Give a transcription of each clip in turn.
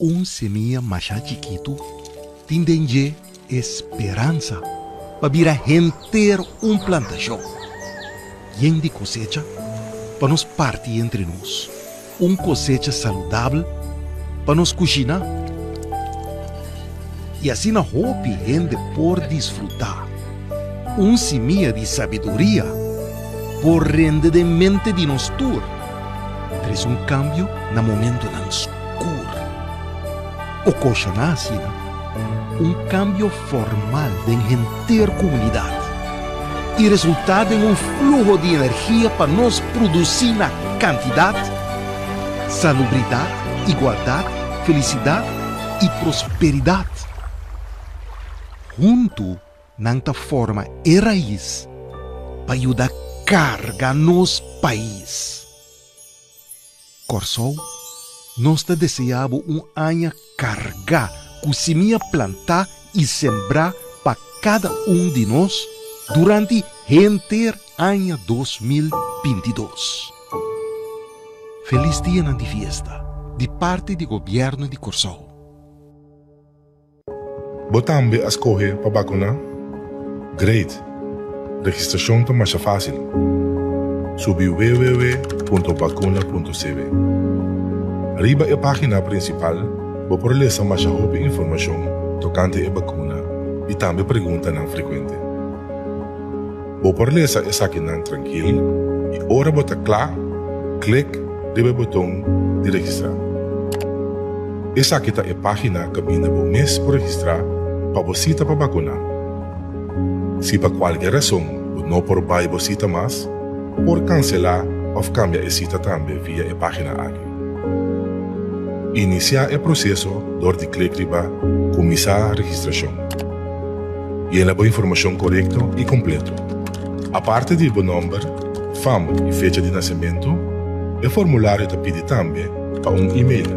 un semilla más chiquito, ye esperanza para vir a un un Y Y en de cosecha, para nos partir entre nos un cosecha saludable para nos cocinar Y así na en gente por disfrutar. Un semilla de sabiduría por rende de nosotros. tur. Tres un cambio na momento de ocasionar así un cambio formal de engender comunidad y resultado en un flujo de energía para nos producir una cantidad, salubridad, igualdad, felicidad y prosperidad. Junto, nanta forma e raiz para ayudar carga nos país. Corso, nós te deseamos um anha carga que Simia plantar e sembrar para cada um de nós durante enter ano 2022. Feliz dia na festa de parte do governo de Corsol. Botambe a escorrer para vacunar? Great! Registração está mais fácil. Subiu www.vacuna.cb. Arriba é a página principal Boporlesa masyahob informação tocante a bakuna e também pergunta não frequente. Boporlesa é saque não tranquilo e ora bota clá, clique deve botão de registrar. Essa aqui tá a página que vinda bom mês para registrar para você para vacunar. Se por qualquer razão não por bai você mais, por cancelar ou cambiar a cita também via a página aqui. iniciar el proceso orden de klik para começar la registración. y la boa información correcta y completa. Aparte del de número, fama y fecha de nacimiento, el formulario te pide también para un e-mail.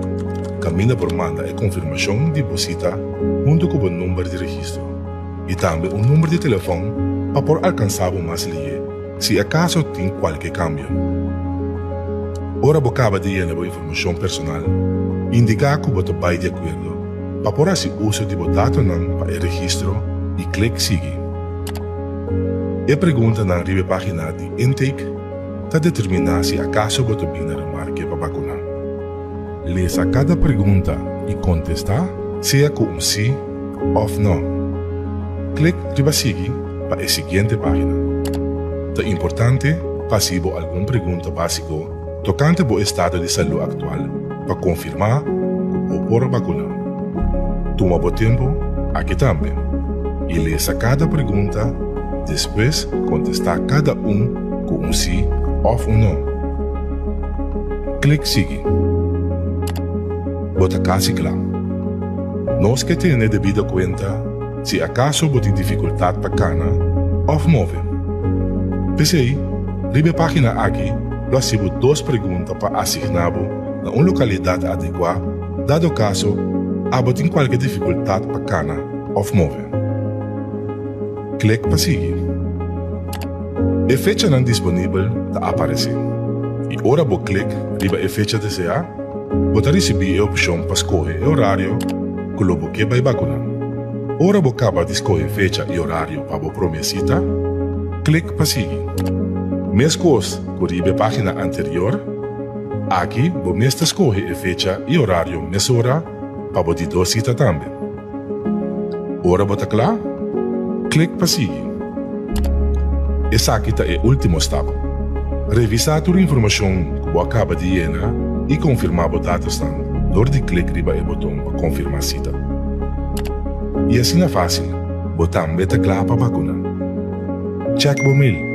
por manda y confirmación de visita junto con el número de registro y también un número de teléfono para poder alcanzar más mais si acaso tiene cualquier cambio. Ora bocaba de la información personal Hindi ka ako batubay di akwerdo. Papora si uso di botato ng registro. e click sige. E pergunta na ribe página de intake ta determinar se acaso botubina remarque para vacunar. Lês a cada pergunta e contestar se é com sim ou não. Clique riba seguir para a seguinte página. É importante, passivo alguma pergunta básico tocante ao estado de saúde atual para confirmar ou pôr a vacuna. Toma o tempo aqui também. E lê cada pergunta, depois contestar cada um com um sim ou um não. Clique seguir. Bota casa claro. Nós que temos devida conta se acaso tem dificuldade para cana ou move. Pensei, libe página aqui, nós temos duas perguntas para assignabo na localidade adequada, dado caso, aber in qualche difficultad pacana auf move. Click pa sige. E fecha nan disponível da tá aparecer. E ora bo clique riba e fecha desea, bota recebi e opção pa escolher e horário que lo boque vai vacunar. Ora bo capa de escorrer fecha e horário pa bo promessita, click pa sige. Mescos, corribe página anterior, Aqui, bo mestre escorre e fecha e horário nessa hora, para o didor cita tá também. Ora bota claro? Clique para seguir. Essa aqui tá, é o último step. Revisa a tua informação que acaba de ir né? e confirmar o data tá? dor Lorde clique riba e botão para confirmar a cita. E assim é fácil, botar um beta clara para a vacuna. Check o mail.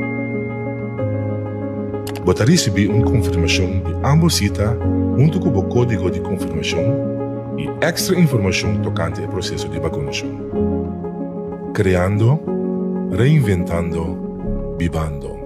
Você receber uma confirmação de ambos cita junto com o código de confirmação e extra informação tocante ao processo de vacunação. criando, reinventando, vivando.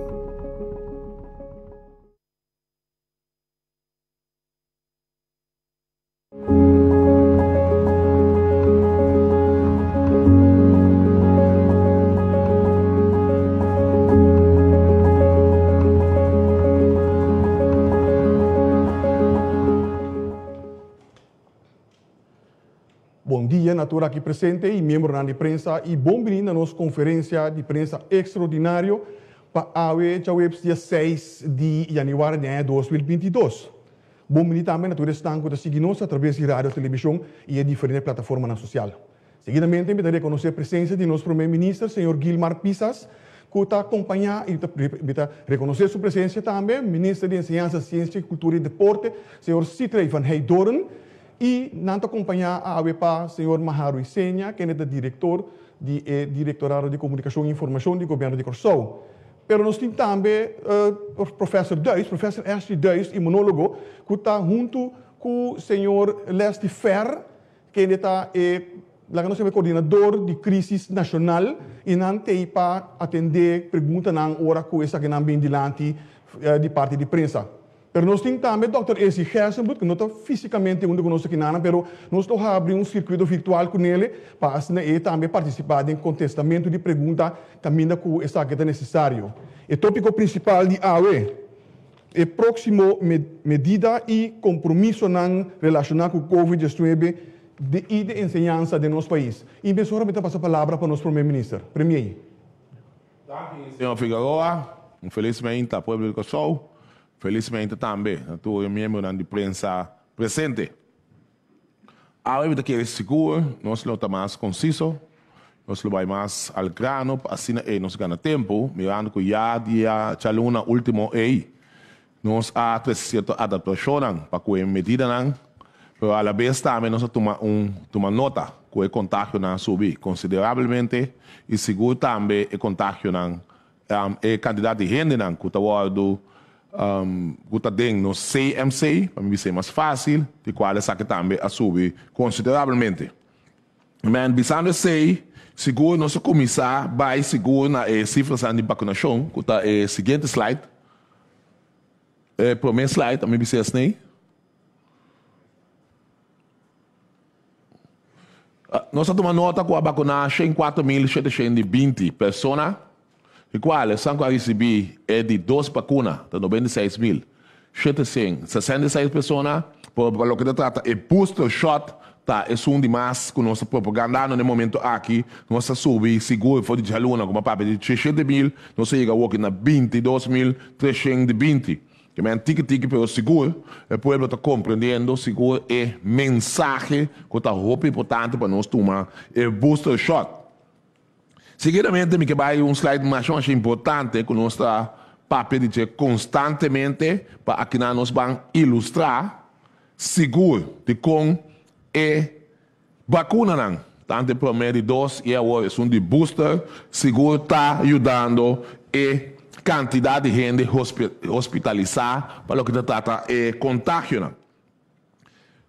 legislatura aqui presente e membro da imprensa e bom vindo nossa conferência de imprensa extraordinária para a web dia 6 de janeiro de 2022. Bom vindo também a todos que estão seguindo-nos através de rádio, televisão e diferentes plataformas na social. Seguidamente, me darei a conhecer a presença de nosso primeiro-ministro, senhor Gilmar Pisas, que está acompanhado e está reconhecer sua presença também, ministro de Enseñança, Ciência, Cultura e Deporte, senhor Citra Ivan Heydoren, e nanto acompanhar a AWEPA, senhor Maharu Isenha, que é o diretor de Diretorado eh, de Comunicação e Informação do Governo de Corsou. Mas nós temos também eh, o uh, professor Deus, professor Ashley Deus, imunólogo, que está junto com o senhor Leste Fer, que é o tá, eh, lá coordenador de crise nacional e não tem para atender perguntas na hora que essa que não vem eh, de parte de prensa. Pero nós tentamos, Dr. Esse Hessenbut, que não está fisicamente onde conosco aqui, mas pero nós estamos abrindo um circuito virtual com ele para ele também participar em contestamento de perguntas também que está aqui necessário. O tópico principal de AUE é próximo med medida e compromisso relacionado com o Covid-19 de, e de ensinança de nosso país. E, professor, me passa a palavra para o nosso primeiro-ministro. Premier. Senhor Figueroa, infelizmente, a do sol Felizmente también todo miembro de prensa presente. A vida que seguro seguro no está más más conciso, se va más al grano, así eh, no se gana tiempo, mirando que ya ya chaluna último nos ha há cierto adaptación para que medidan, pero a la vez también nos tomamos un toma nota que el contagio ha subido considerablemente y seguro también el contagio um, a de gente que está um, guta no CMC, para mim ser mais fácil, de qual essa que também subir consideravelmente. Mas, pensando sei, seguro nosso comissário vai seguro na eh, cifras de vacinação, que está eh, seguinte slide. Eh, primeiro slide, para mim ser assim. Nós estamos nota com a vacinação em 4.720 pessoas igual São eu recebi é de 12 vacunas, de 96 mil. 66 pessoas, por, né? por lo que trata, é booster é shot, tá, é um de mais com nossa propaganda no momento aqui, nossa subir seguro, foi de aluna, como papo de 300 mil, nós chega a na 22 mil, 320 que um tique tique pelo seguro, o povo está compreendendo, seguro é mensagem que está muito importante para nós tomar, é booster é shot. Seguidamente mi que vai um slide mais importante que nós papel de constantemente para aqui na nós vamos ilustrar seguro de com e eh, vacuna não. Tanto primeiro dose e agora é um de booster seguro está ajudando e eh, quantidade de gente hospitalizar para o que trata é eh, contágio.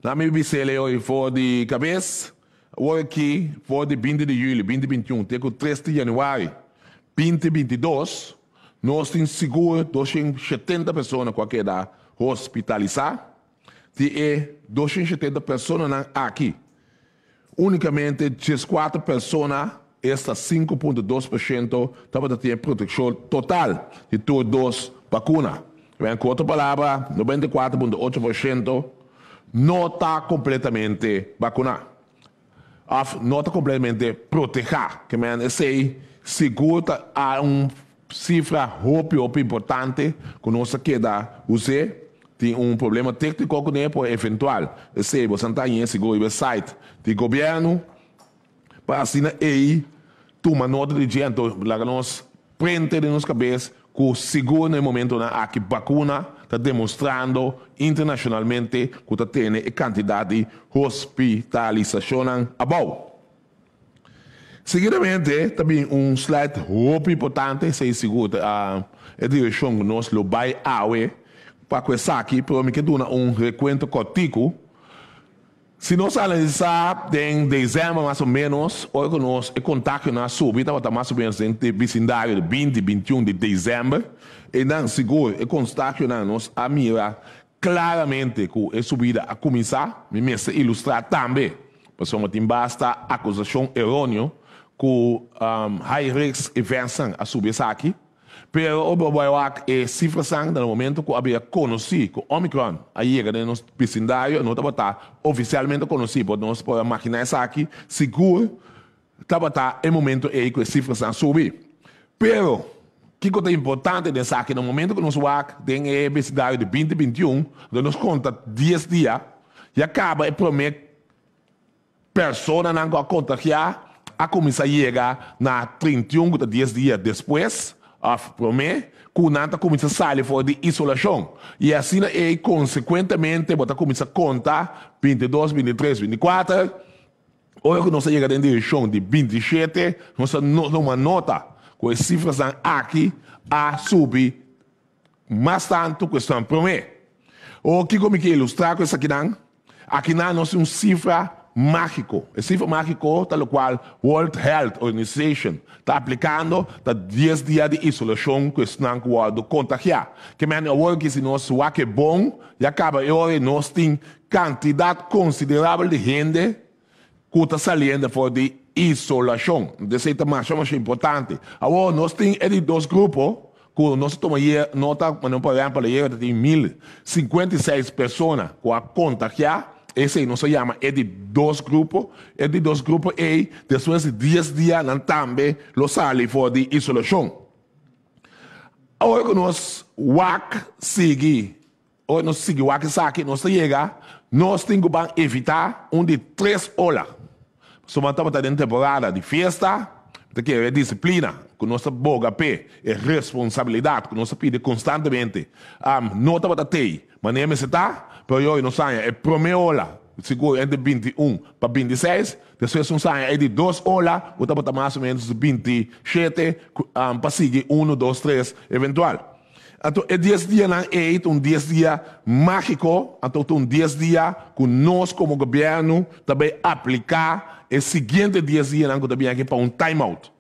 Não me bisele hoje for de cabeça. Porque for de 20 de julho 2021 até 3 de janeiro 2022, nós temos seguro 270 pessoas que a da hospitalizar e é 270 pessoas aqui. Unicamente 34 pessoas, esta 5,2%, estava ter proteção total de todas as vacinas. Em outra palavra, 94,8% não está completamente vacinado a nota completamente proteger, que man sei segura a um cifra op importante que nossa queda usar tem um problema técnico que nem por eventual sei você está em seguro site do governo para assinar aí toma nota de gente lá nós prende de nossa cabeça que seguro no momento na aqui vacuna está demonstrando internacionalmente que está tendo a quantidade de hospitalização above. Seguidamente, também um slide muito importante, se segura a direção que nós lo awe para que saque, para que dá um recuento cortico se nós analisarmos em dezembro mais ou menos, hoy nós los contagios na subida, está mais ou menos entre el vecindario de 20 21 de dezembro. E não, seguro, o contágio na nos a mira claramente que a subida a começar, me mestre ilustrar também. Porque não basta acusação errônea que um, high risk events a subir aqui. Pero Oberweirach é cifra sangue no momento que havia conhecido que Omicron, aí chega no nosso vicindário, não estava oficialmente conhecido, porque nós podemos imaginar isso aqui, seguro, estava em momento em que a cifra sangue subir, Pero, o que é importante nessa aqui, no momento que nós tem a obesidade de 2021, onde nos conta 10 dias, e acaba o primeiro pessoa não contagiar, a começar a chegar na 31 10 dias depois, För mig kunna começa a sair för de isolação. E assim é consequentemente bota começa a conta 22, 23, 24. Hoje nós chega na direção de 27, nós numa nota com as cifras aqui a subir mais tanto que estão primeiro. O que como que ilustrar com isso aqui não? Aqui não nós temos cifra mágico. El cifra mágico, tal cual World Health Organization está aplicando está 10 días de isolación que están com o contagiar. Que me han dicho que si no es que bom, ya acaba hoy no cantidad considerable de gente que está saliendo por de isolação. cierta é importante. no nós temos dos grupos que se tomamos nota, por ejemplo, podemos 1.056 personas que a contagiar ese no se llama, es de dos grupos, es de dos grupos y después de 10 días también lo sale por de isolación. Hoy nos WAC sigue, hoy nos sigue WAC saque, nos llega, ...nos tengo que evitar ...un de tres horas... Somos estamos temporada de fiesta... de que ver disciplina, que nuestra boga pe, é que pide constantemente. ...no te estamos a ter, Toyoi não saia, é promeola. Seguro entre 21 para 26. Depois não saia, é de 2 ola. Outra bota mais ou menos 27 um, para seguir 1, 2, 3 eventual. Então, é 10 dias na EIT, um 10 dia mágico. Então, é um 10 dia que nós, como governo, também aplicar. o seguinte 10 dias, nós também aqui para um time-out.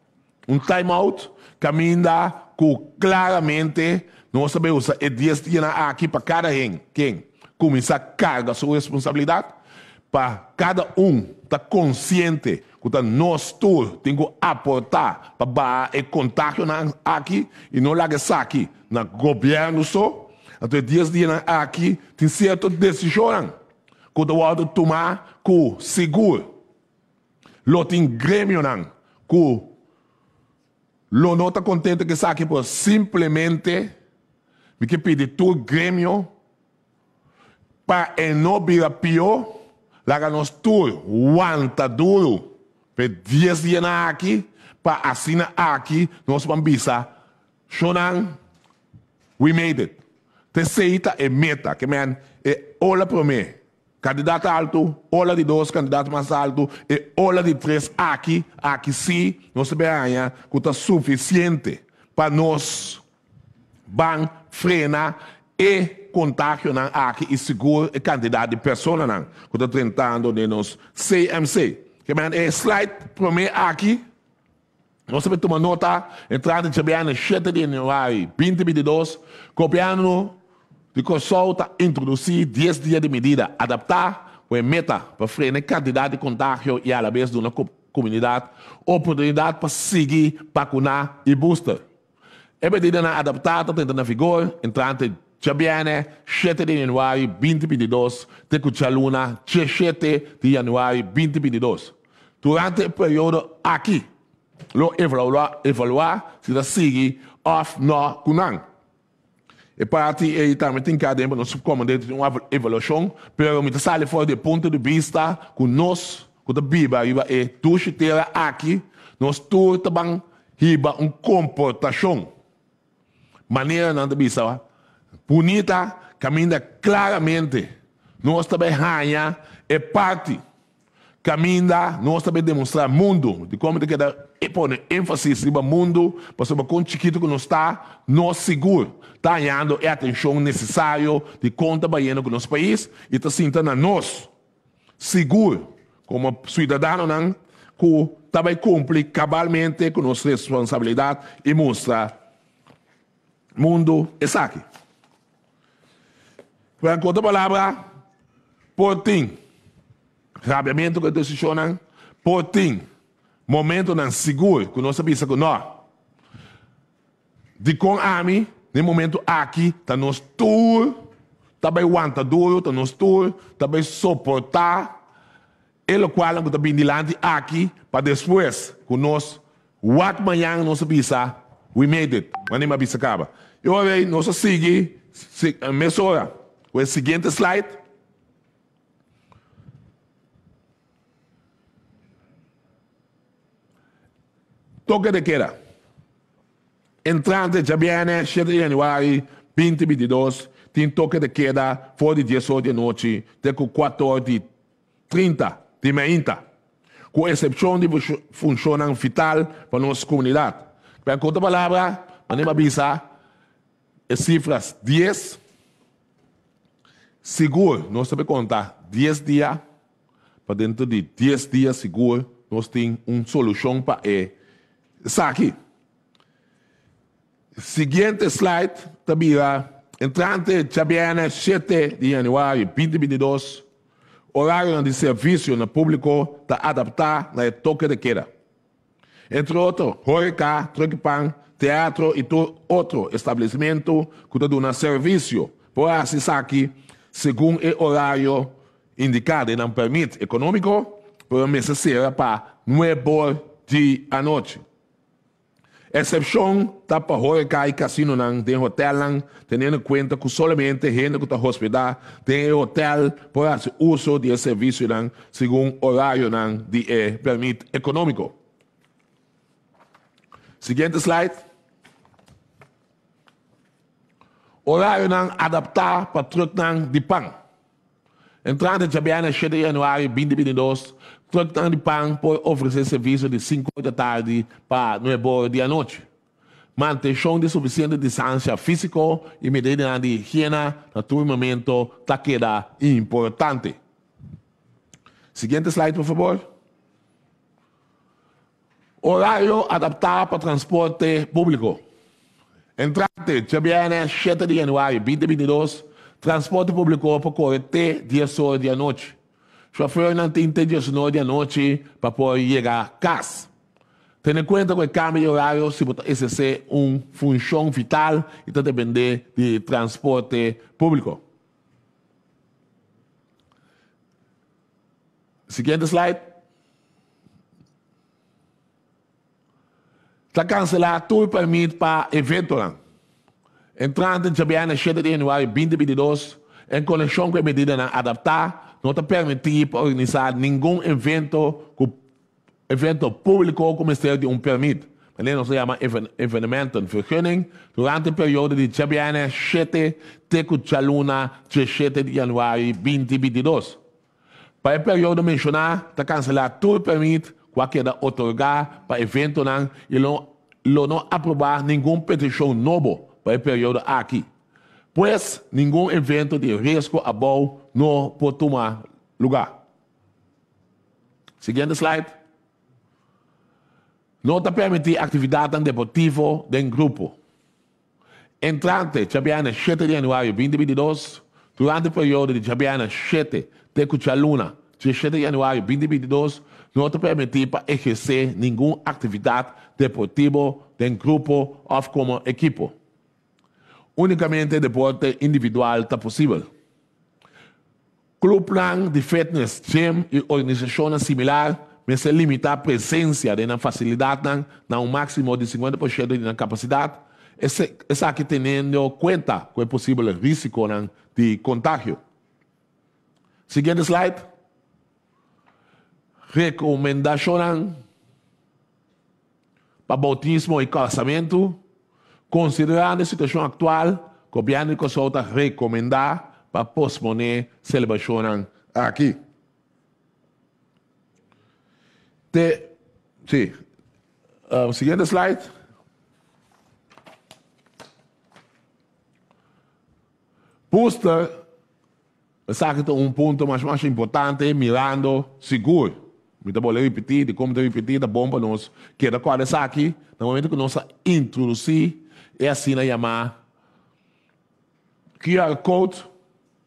Um time-out caminha com claramente, nós sabemos, é 10 dias aqui para cada quem. quem? começar a carregar sua responsabilidade para cada um estar tá consciente que nós todos temos que aportar para o contágio aqui e não largar aqui. No governo só, até dias de aqui, tem certas decisões que eu vou tomar com seguro. Lo tem grêmio que lo não está contente que saque, por simplesmente me que pedir todo grêmio para não virar pior, larga nos tudo, aguanta duro, para 10 dias aqui, para assinar aqui, nós vamos pisar. Shonan, we made it. Terceira é meta, que man, é olha para mim. Candidato alto, olha de dois candidatos mais alto, e olha de três aqui, aqui sim, nós sabemos que está suficiente para nós, ban, frena, e contágio não há que segura a quantidade de pessoas não, que estão tentando de nos CMC. Que é slide primeiro aqui. você vai tomar nota, entrando de janeiro, 7 de janeiro, 2022, copiando de consulta, introduzir 10 dias de medida, adaptar o meta para frenar a quantidade de contágio e, à vez, de uma comunidade, oportunidade para seguir, vacunar e booster. É medida adaptada, tentando na vigor, entrante Që bjene, 7 di januari 2022, të kuchaluna që 7 januari 2022. Durante periodo aqui, lo evaluar, evaluar se da sigi of no kunang. E parti e também tem cada tempo nós comandante de uma evolução, pero me sale fora de punto di vista con noi, con la Bíblia, riba e tu chitera aqui, nós tu também riba um comportação. Maneira não de bisa, punida caminha claramente. Nós também rainha é parte. Caminha, nós também demonstrar mundo. De como tem que dar ênfase sobre o mundo, para saber quão chiquito que nós está, nós é seguro. Está ganhando a é atenção necessária de conta baiana com o nosso país e está sentindo nós seguro, como cidadão, não, que também cumpre cabalmente com nossa responsabilidade e mostra mundo é aqui. Enquanto a palavra, por ti, rabiamento que Deus chama, por momento não seguro, que nós sabemos que nós, de com a mim, nesse momento aqui, está nos está bem aguenta duro, está nos está bem suportar, ele qual que está bem delante aqui, para depois, que nós, o amanhã, nós sabemos, we made it, mas nem a bisa acaba. Eu aí, nós seguimos, a mesma hora, o seguinte slide. Toque de queda. Entrante já viene 7 de janeiro 2022. Tem toque de queda, fora de 18 de noite, tá até de 30 de meia. Com exceção de funcionar vital para nossa comunidade. Para outra palavra, anima avisar, as cifras 10, Seguro, nós temos que contar 10 dias. Para dentro de 10 dias seguro, nós temos uma solução para é saque. Seguinte slide, também entrante Chabiana, 7 de janeiro de 2022. Horário de serviço no público está adaptar na toque de queda. Entre outros, Horeca, Truckpan, teatro e todo outro estabelecimento que está dando serviço. Por assim, saque según el horario indicado. en el permiso económico, pero mesa será para 9 de la noche. Excepción está para y casino de hotel, teniendo en cuenta que solamente gente que está hospedada en el hotel puede hacer uso del servicio según horario de eh, permiso económico. Siguiente slide. Horario nan para pa truk nan pan. Entrando Em 30 de janeiro, 7 de janeiro de 2022, trocando de pan puede ofrecer serviço de 5 da tarde para 9 la noite. noche. de suficiente distancia física y medida de higiene todo momento queda importante. Siguiente slide, por favor. Horário adaptado para transporte público. Entrate, ya viene 7 de enero, 2022, transporte público correr correr 10 horas noche. noche Chofer no 10 horas de la noche para poder llegar a casa. Ten en cuenta que el cambio de horario es un función vital y depende del transporte público. Siguiente slide. Ta cancelar todo permit permiso para evento. Entrando en el 7 de janeiro de 2022, en conexión con medidas medida de adaptar, no se organizar ningún evento evento público o comercial de un permite. Alleen se se llama evento de vergunning. Durante de periode di Chabiana 7 de Chaluna de januari 2022. Para el período mencionada, ta kansela todo permit. cualquier otorgar para evento não e não, lo no aprobar ningún petición para o período aqui, pois nenhum evento de risco a bom não pode tomar lugar. Siguiente slide. Não te permitir actividades deportivas del grupo. Entrante, Chabiana 7 de janeiro 2022, durante o período de Chabiana 7, Tecuchaluna, de 7 de janeiro de 2022, no te permitir ejercer ninguna actividad atividade deportiva un grupo o como equipo. Únicamente deporte individual está posible. plan de fitness, gym y organizaciones similares, deben se limita a presencia de una facilidad en un máximo de 50% de capacidad, essa que teniendo cuenta pues, el posible riesgo riesgo de contagio. Siguiente slide. recomendação para bautismo e casamento, considerando a situação atual, copiando que solta recomendar para posponer celebração aqui. Te, sim. Uh, ah, seguinte slide. Pusta, sabe um ponto mais importante, mirando seguro. Muita boleia repetida, como tem repetida, bomba nós. Que da qual essa aqui, no momento que nós introduzir, é assim na Yamaha. QR Code,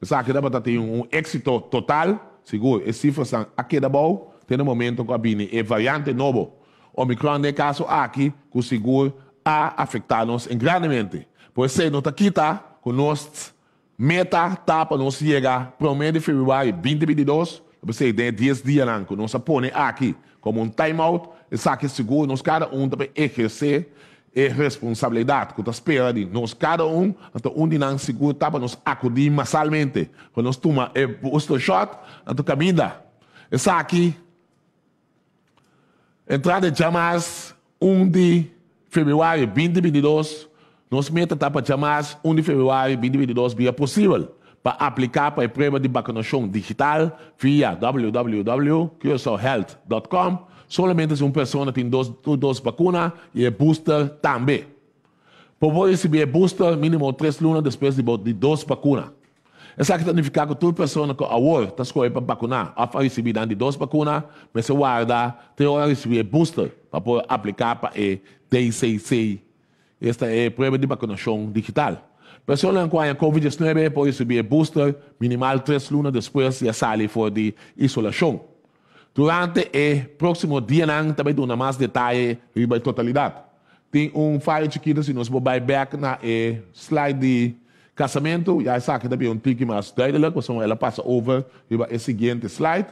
essa aqui dá para ter um êxito total, seguro, e é cifras são aqui é da boa, tem no momento que a Bini é variante novo. Omicron, no caso aqui, que o seguro a afetar-nos grandemente. Por isso, nós tá quita tá? com nossa meta, tá para nós chegar, mês de fevereiro de 2022, você tem 10 dias lá que nós põe aqui como um time-out, timeout, isso que seguro, nós cada um deve exercer a responsabilidade que nós perdemos. Nós cada um, até onde não nós seguro, estava nos acudir massalmente. Quando nós tomamos é o posto shot, tua então, caminha. E saque. entrada de chamas, 1 de fevereiro 2022, nós meta para chamas 1 de fevereiro 2022, via possível para aplicar para a prova de vacinação digital via www.curioushealth.com. Somente se uma pessoa tem duas, dois vacunas e é booster também. Para poder receber é booster, mínimo três lunas depois de, de duas vacunas. É Isso que significa tá que toda pessoa que agora está escolhendo para vacunar, ao receber dando de duas vacunas, mas se guarda, tem hora de receber é booster para poder aplicar para a DCC. Esta é a prova de vacinação digital. Personen în care COVID-19 poate subi booster minimal três lunas depois ya sai fuera de isolación. Durante o próximo día também dona mais detalle sobre a totalidade. Tem um file chiquito, se nós vamos back na eh, slide de casamento, já está que também um tique mais duidelijk, então ela passa over para o seguinte slide.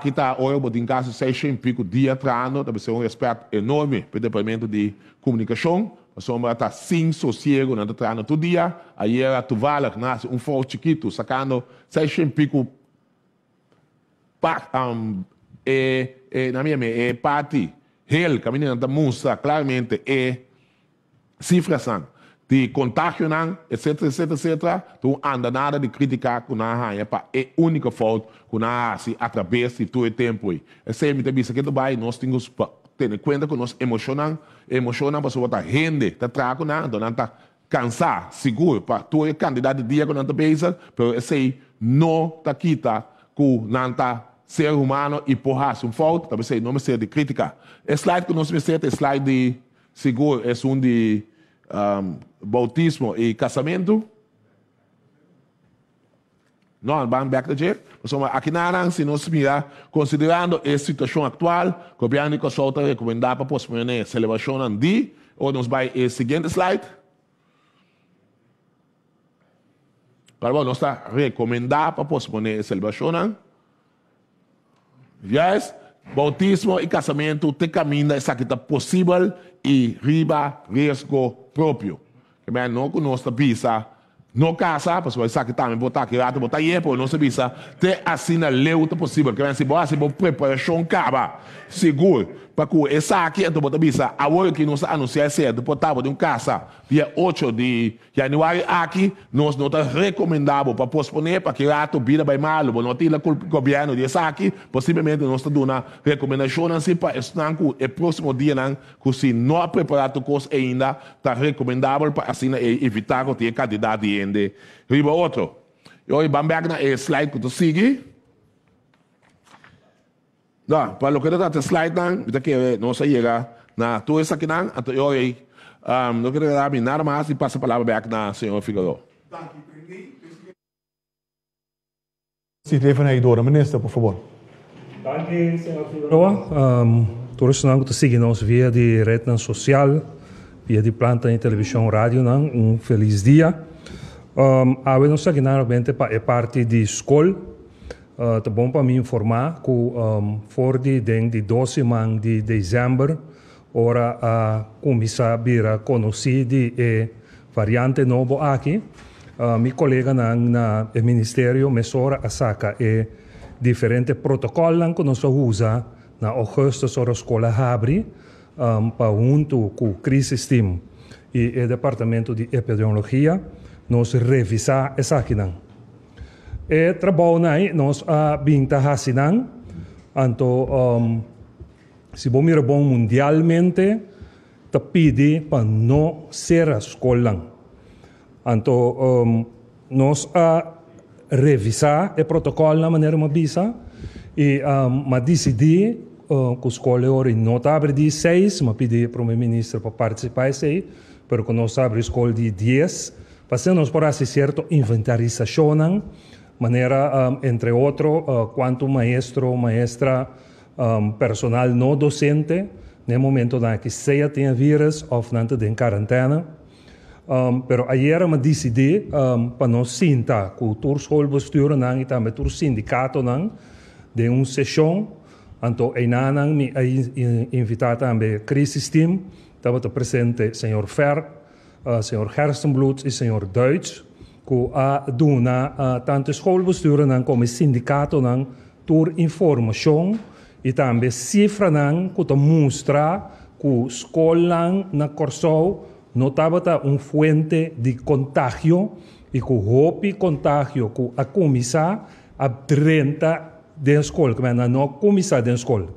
que está hoje, mas em casa seis em pico dia trano, também é um respeito enorme para o departamento de comunicação a sombra está sem sossego está trando todo dia. Aí era tuvala, nasce um forte chiquito, sacando, sai pico. Pa, um, é, é, na minha mente, é parte. Ele, caminhando da musa, claramente, é cifração. De contágio, etc, etc, etc. tu anda nada de criticar com a é para é única falta que a se atravessa de tu o é tempo. É sempre, te isso aqui do bairro, nós temos tener en cuenta que nos emocionan, emocionan para sobre a gente, está trago na, então está cansada, seguro, para todo candidato dia que não está pensando, pero esse não está quita que não está ser humano e porra, um falta, talvez não me ser de crítica. O slide que nós me ser, é slide de seguro, é um de um, bautismo e casamento. Não, vamos back to jail. En somos aquí Aran, si nos mira considerando la situación actual, copiando y solta recomendar para posponer eh, celebración de, o nos vai el eh, siguiente slide. Pero bueno, está recomendada para posponer la Ya es bautismo y casamiento, te camina esa que está posible y riba riesgo propio. Que me no con nuestra visa não casa, pues sabe que também botar aqui, ato botar é por não se bisa. Te assim na leuta possível, que vem se boa, se você boa preparação caba. Seguro para Pacu, essa aqui é do Bisa, a hora que nós anunciamos cedo, portava de um caça, dia 8 de janeiro, aqui, nós não está recomendável para posponer, para que a vida bem mal, não tem o governo de essa aqui, possivelmente nós estamos dando recomendação assim, para o é próximo dia, não, que se não preparar a coisa ainda, está recomendável para assim, evitar que tenha candidato de gente. Riba outro. E hoje, vamos ver na slide que tu sigue. Da, pa lokere dat slide nan, bita slide eh, não sa yega, na tu essa aqui nan, ato yo ei, um, quero dar mi nada mais e passa a palavra back na senhor Figueiredo. Sit even aí, Dora, minister, por favor. Dankie, senhor Figueiredo. Um, Todos não te seguem nós via de rede social, via de planta em televisão, rádio, não. Um feliz dia. Um, a ver, não sei que nada, obviamente, é parte de escola, Uh, tá bom para me informar que um, Ford, desde 12 de dezembro, ora a começar a e variante novo aqui. Uh, eh, meu colega na, na Ministério me sora a saca e diferente protocolo que nós usa na agosto sobre a escola abre um, para junto com o crisis team e o departamento de epidemiologia nós revisar essa aqui não. É trabalho nai nós a binta hasinan, anto um, se bom ir bom mundialmente, te pide para não ser a escola. Anto um, nós a revisar o protocolo na maneira uma bisa e um, a decidir uh, que a escola ora não abre de seis, mas pedi para o meu ministro para participar sei, porque nós abre escola de 10, passando para se certo inventarização manera, um, entre otro, uh, cuanto maestro o maestra um, personal no docente, no momento na que seja tem vírus ou nante de quarentena. Um, pero ayer me decidi um, para não sinta com o tour schoolbestuur nang e também tour sindicato de um sessão então aí nang me invitar também crisis team estava presente senhor Fer, uh, senhor Gerstenbloed e senhor Deutsch ku uh, duna uh, tanto eskolbesturen ang komi sindicato nang tur information e também cifra nang ku ta mostra ku skolan na korsou notaba ta un fuente de contagio e ku hopi contagio ku akumisa ab 30 den skol na no kumisa de skol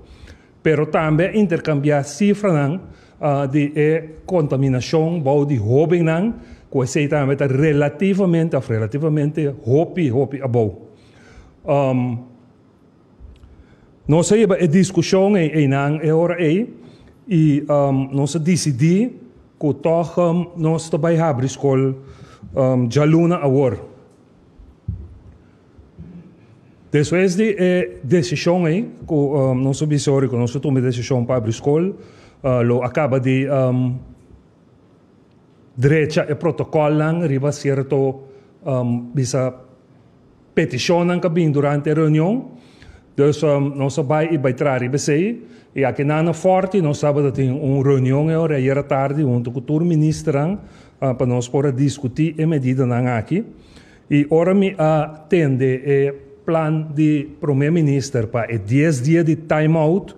pero tambe intercambia cifra nang uh, de e contaminação bau de hobby nang coisita met relativamente of relativamente hopi hopi abou. Um, nós temos a discussão é, é nang, é hora e e um, nós decidi que toch um, nós também abrimos escola um, Jaluna Award. Depois de eh, decisão aí, que um, nosso bisórico, nós tomamos decisão para abrir escola, uh, lo acaba de um, derecha e protocolan riba certo um, bisa peticionan kabin durante a reunião Dus um, não só vai e vai trazer IBC. E aqui na forte, nós sabemos que tem uma reunião agora à tarde, junto com o Turministro, uh, ah, para nós poder discutir a medida aqui. E agora me atende o eh, plano de primeiro-ministro para 10 dias de time-out.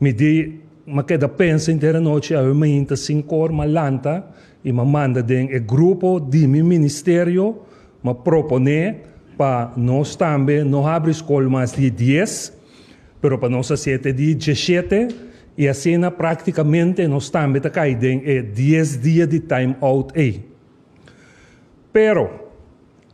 Me di, ma che da pensa intera noce a me inta sin corma lanta e me manda de um grupo de meu ministério me propõe para nós também não abrir escola mais de 10, mas para nós sete de 17 e assim praticamente nós também tá caídem é 10 dias de time out aí. Pero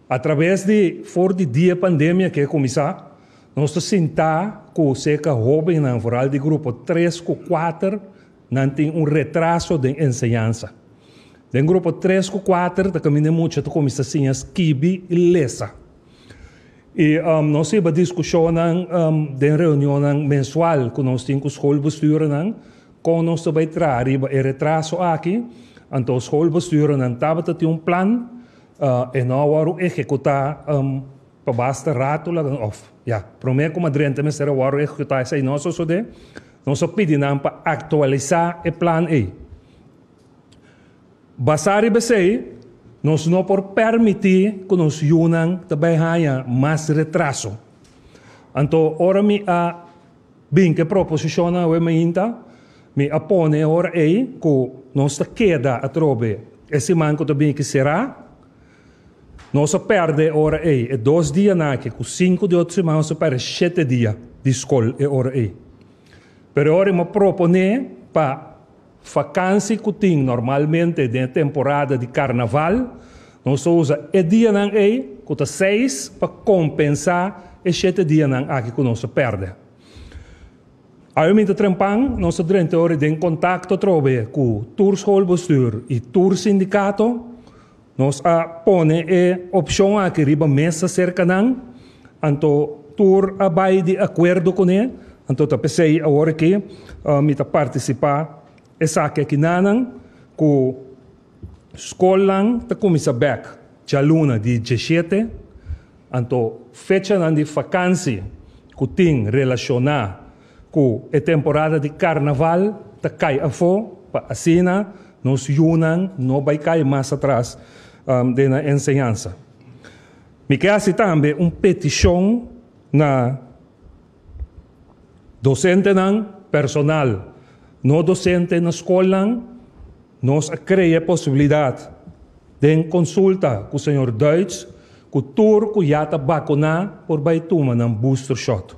através de fora de dia pandemia que começar nós estamos sentar com cerca jovem na foral de grupo 3 com 4 não tem um retraso de ensinança tem grupo 3 com 4, da caminha muito, tu comista assim, kibi e lesa. E um, nós sempre discussionam, um, den reunião mensual que nós temos com os escolbesturen, com nós também trarem e retraso aqui, então os escolbesturen a ter um plano, uh, e não há executar um, para basta rato, of, ja, primeiro como adrente, mas será o executar isso aí, nós só de, nós pedimos para atualizar o plano aí. Basari Besei, nós não por permitir que nos Yunnan também haja mais retraso. Anto ora me a bem que proposição eu me ainda me apone ora aí que nós queda a trobe esse manco também que será nós perde ora aí é dois dias na que com cinco de outros irmãos se perde sete dias de escola e ora aí. Pero ora me propone pa que tem normalmente de temporada de carnaval, nós usamos e dia não é, cuta seis para compensar e sete dia não aqui que nós perde. Aí me trampang, nós durante horas de contato com o tours Holbostur e tours sindicato, nós a pone e opção aqui riba mesa cerca não, anto tour abai de acordo com ele, então eu a hora que uh, me tá participar essa esake kinanang ku skolan ta kumisa back chaluna di 17 anto fecha nan di vakansi ku ting relaciona ku e temporada di carnaval ta kai afo pa asina nos yunan no vai kai mais atrás um, de na enseñanza me quase também un petição na docente nan personal no docente na escola nós cria possibilidade de consulta com o senhor Deutsch, com o turco já está vacunado por baituma na booster shot.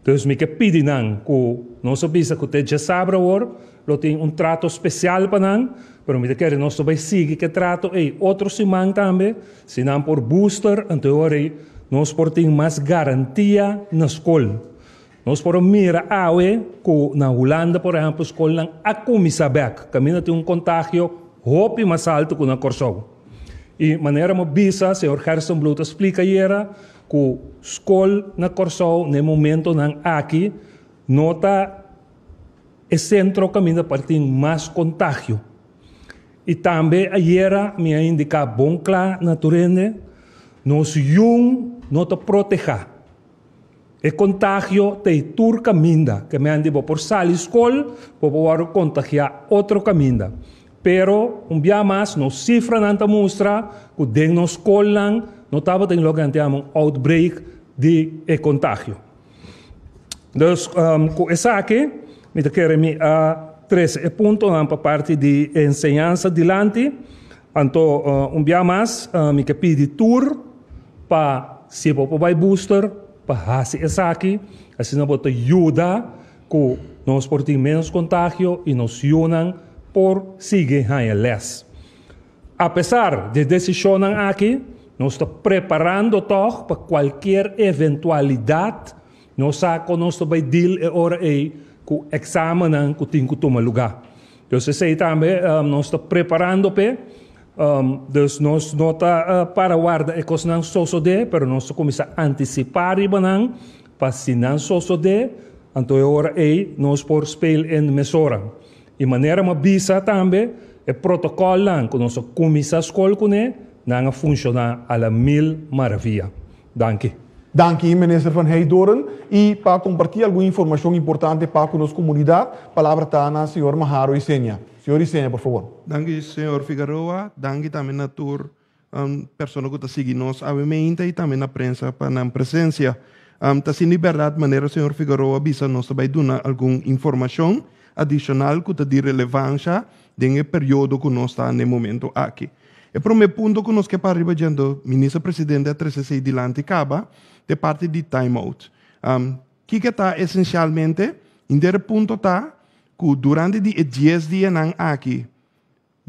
Então, me que pedem que nosso visa que te já sabe agora, lo tem um trato especial para nós, mas me quer nosso vai seguir que trato e outro semana também, se não por booster, então agora nós temos mais garantia na escola. Nós podemos mirar a que na Holanda, por exemplo, escolhem a comissabec, caminha tem um contágio roupa mais alto que na Corção. E maneira mais bisa, o senhor Gerson Bluto explica era que escola na Corção, no momento na aqui, nota o centro caminha para ter mais contágio. E também era, me indica bom claro, naturalmente, nós jung nota proteger. E contagio de tur caminda, que me han por salir escol, por contagiar outro caminda. Pero un día más nos cifran ante mostra, que de nos colan, no estaba en lo que outbreak de e contagio. Entonces, um, con esa aquí, me quiero mi a tres puntos a parte de enseñanza delante. Anto uh, un día más, uh, me que pide tour para si booster bahasa Isaki, assim não pode ajuda que nós por ter menos contágio e nos yunan por seguir haya les. A pesar de decisión aqui, nos está preparando toch para eventualidade, eventualidad, nos que nos está bem Dil e ora e ku examen tem que tomar lugar. Então ahí también um, nos está preparando pe um, Deus nos nota uh, para guardar e coisa não sosode, pero nós começa a antecipar e banan, para se não sosode, então eu ora ei, nós por spel en mesora. E maneira uma bisa também, é protocolo lang, quando nós começa a escola, né, não funciona a la mil maravilha. Danke. Obrigado, ministro Van Heidoren, e para compartilhar alguma informação importante para a nossa comunidade, palavra está na senhor Maharo Isenha. Senhor Isenha, por favor. Obrigado, senhor Figueroa. Obrigado também na tour um, que está seguindo nós, obviamente, e também na prensa para na presença. Está um, sendo liberdade, maneira, senhor Figueroa, avisa nós vai dar alguma informação adicional que está de relevância nesse período que nós está no momento aqui. E para o meu ponto que nós para arriba, ministro presidente, a 36 de lá, de parte de timeout. Um, que está essencialmente, em der ponto está, que durante 10 dias não aqui.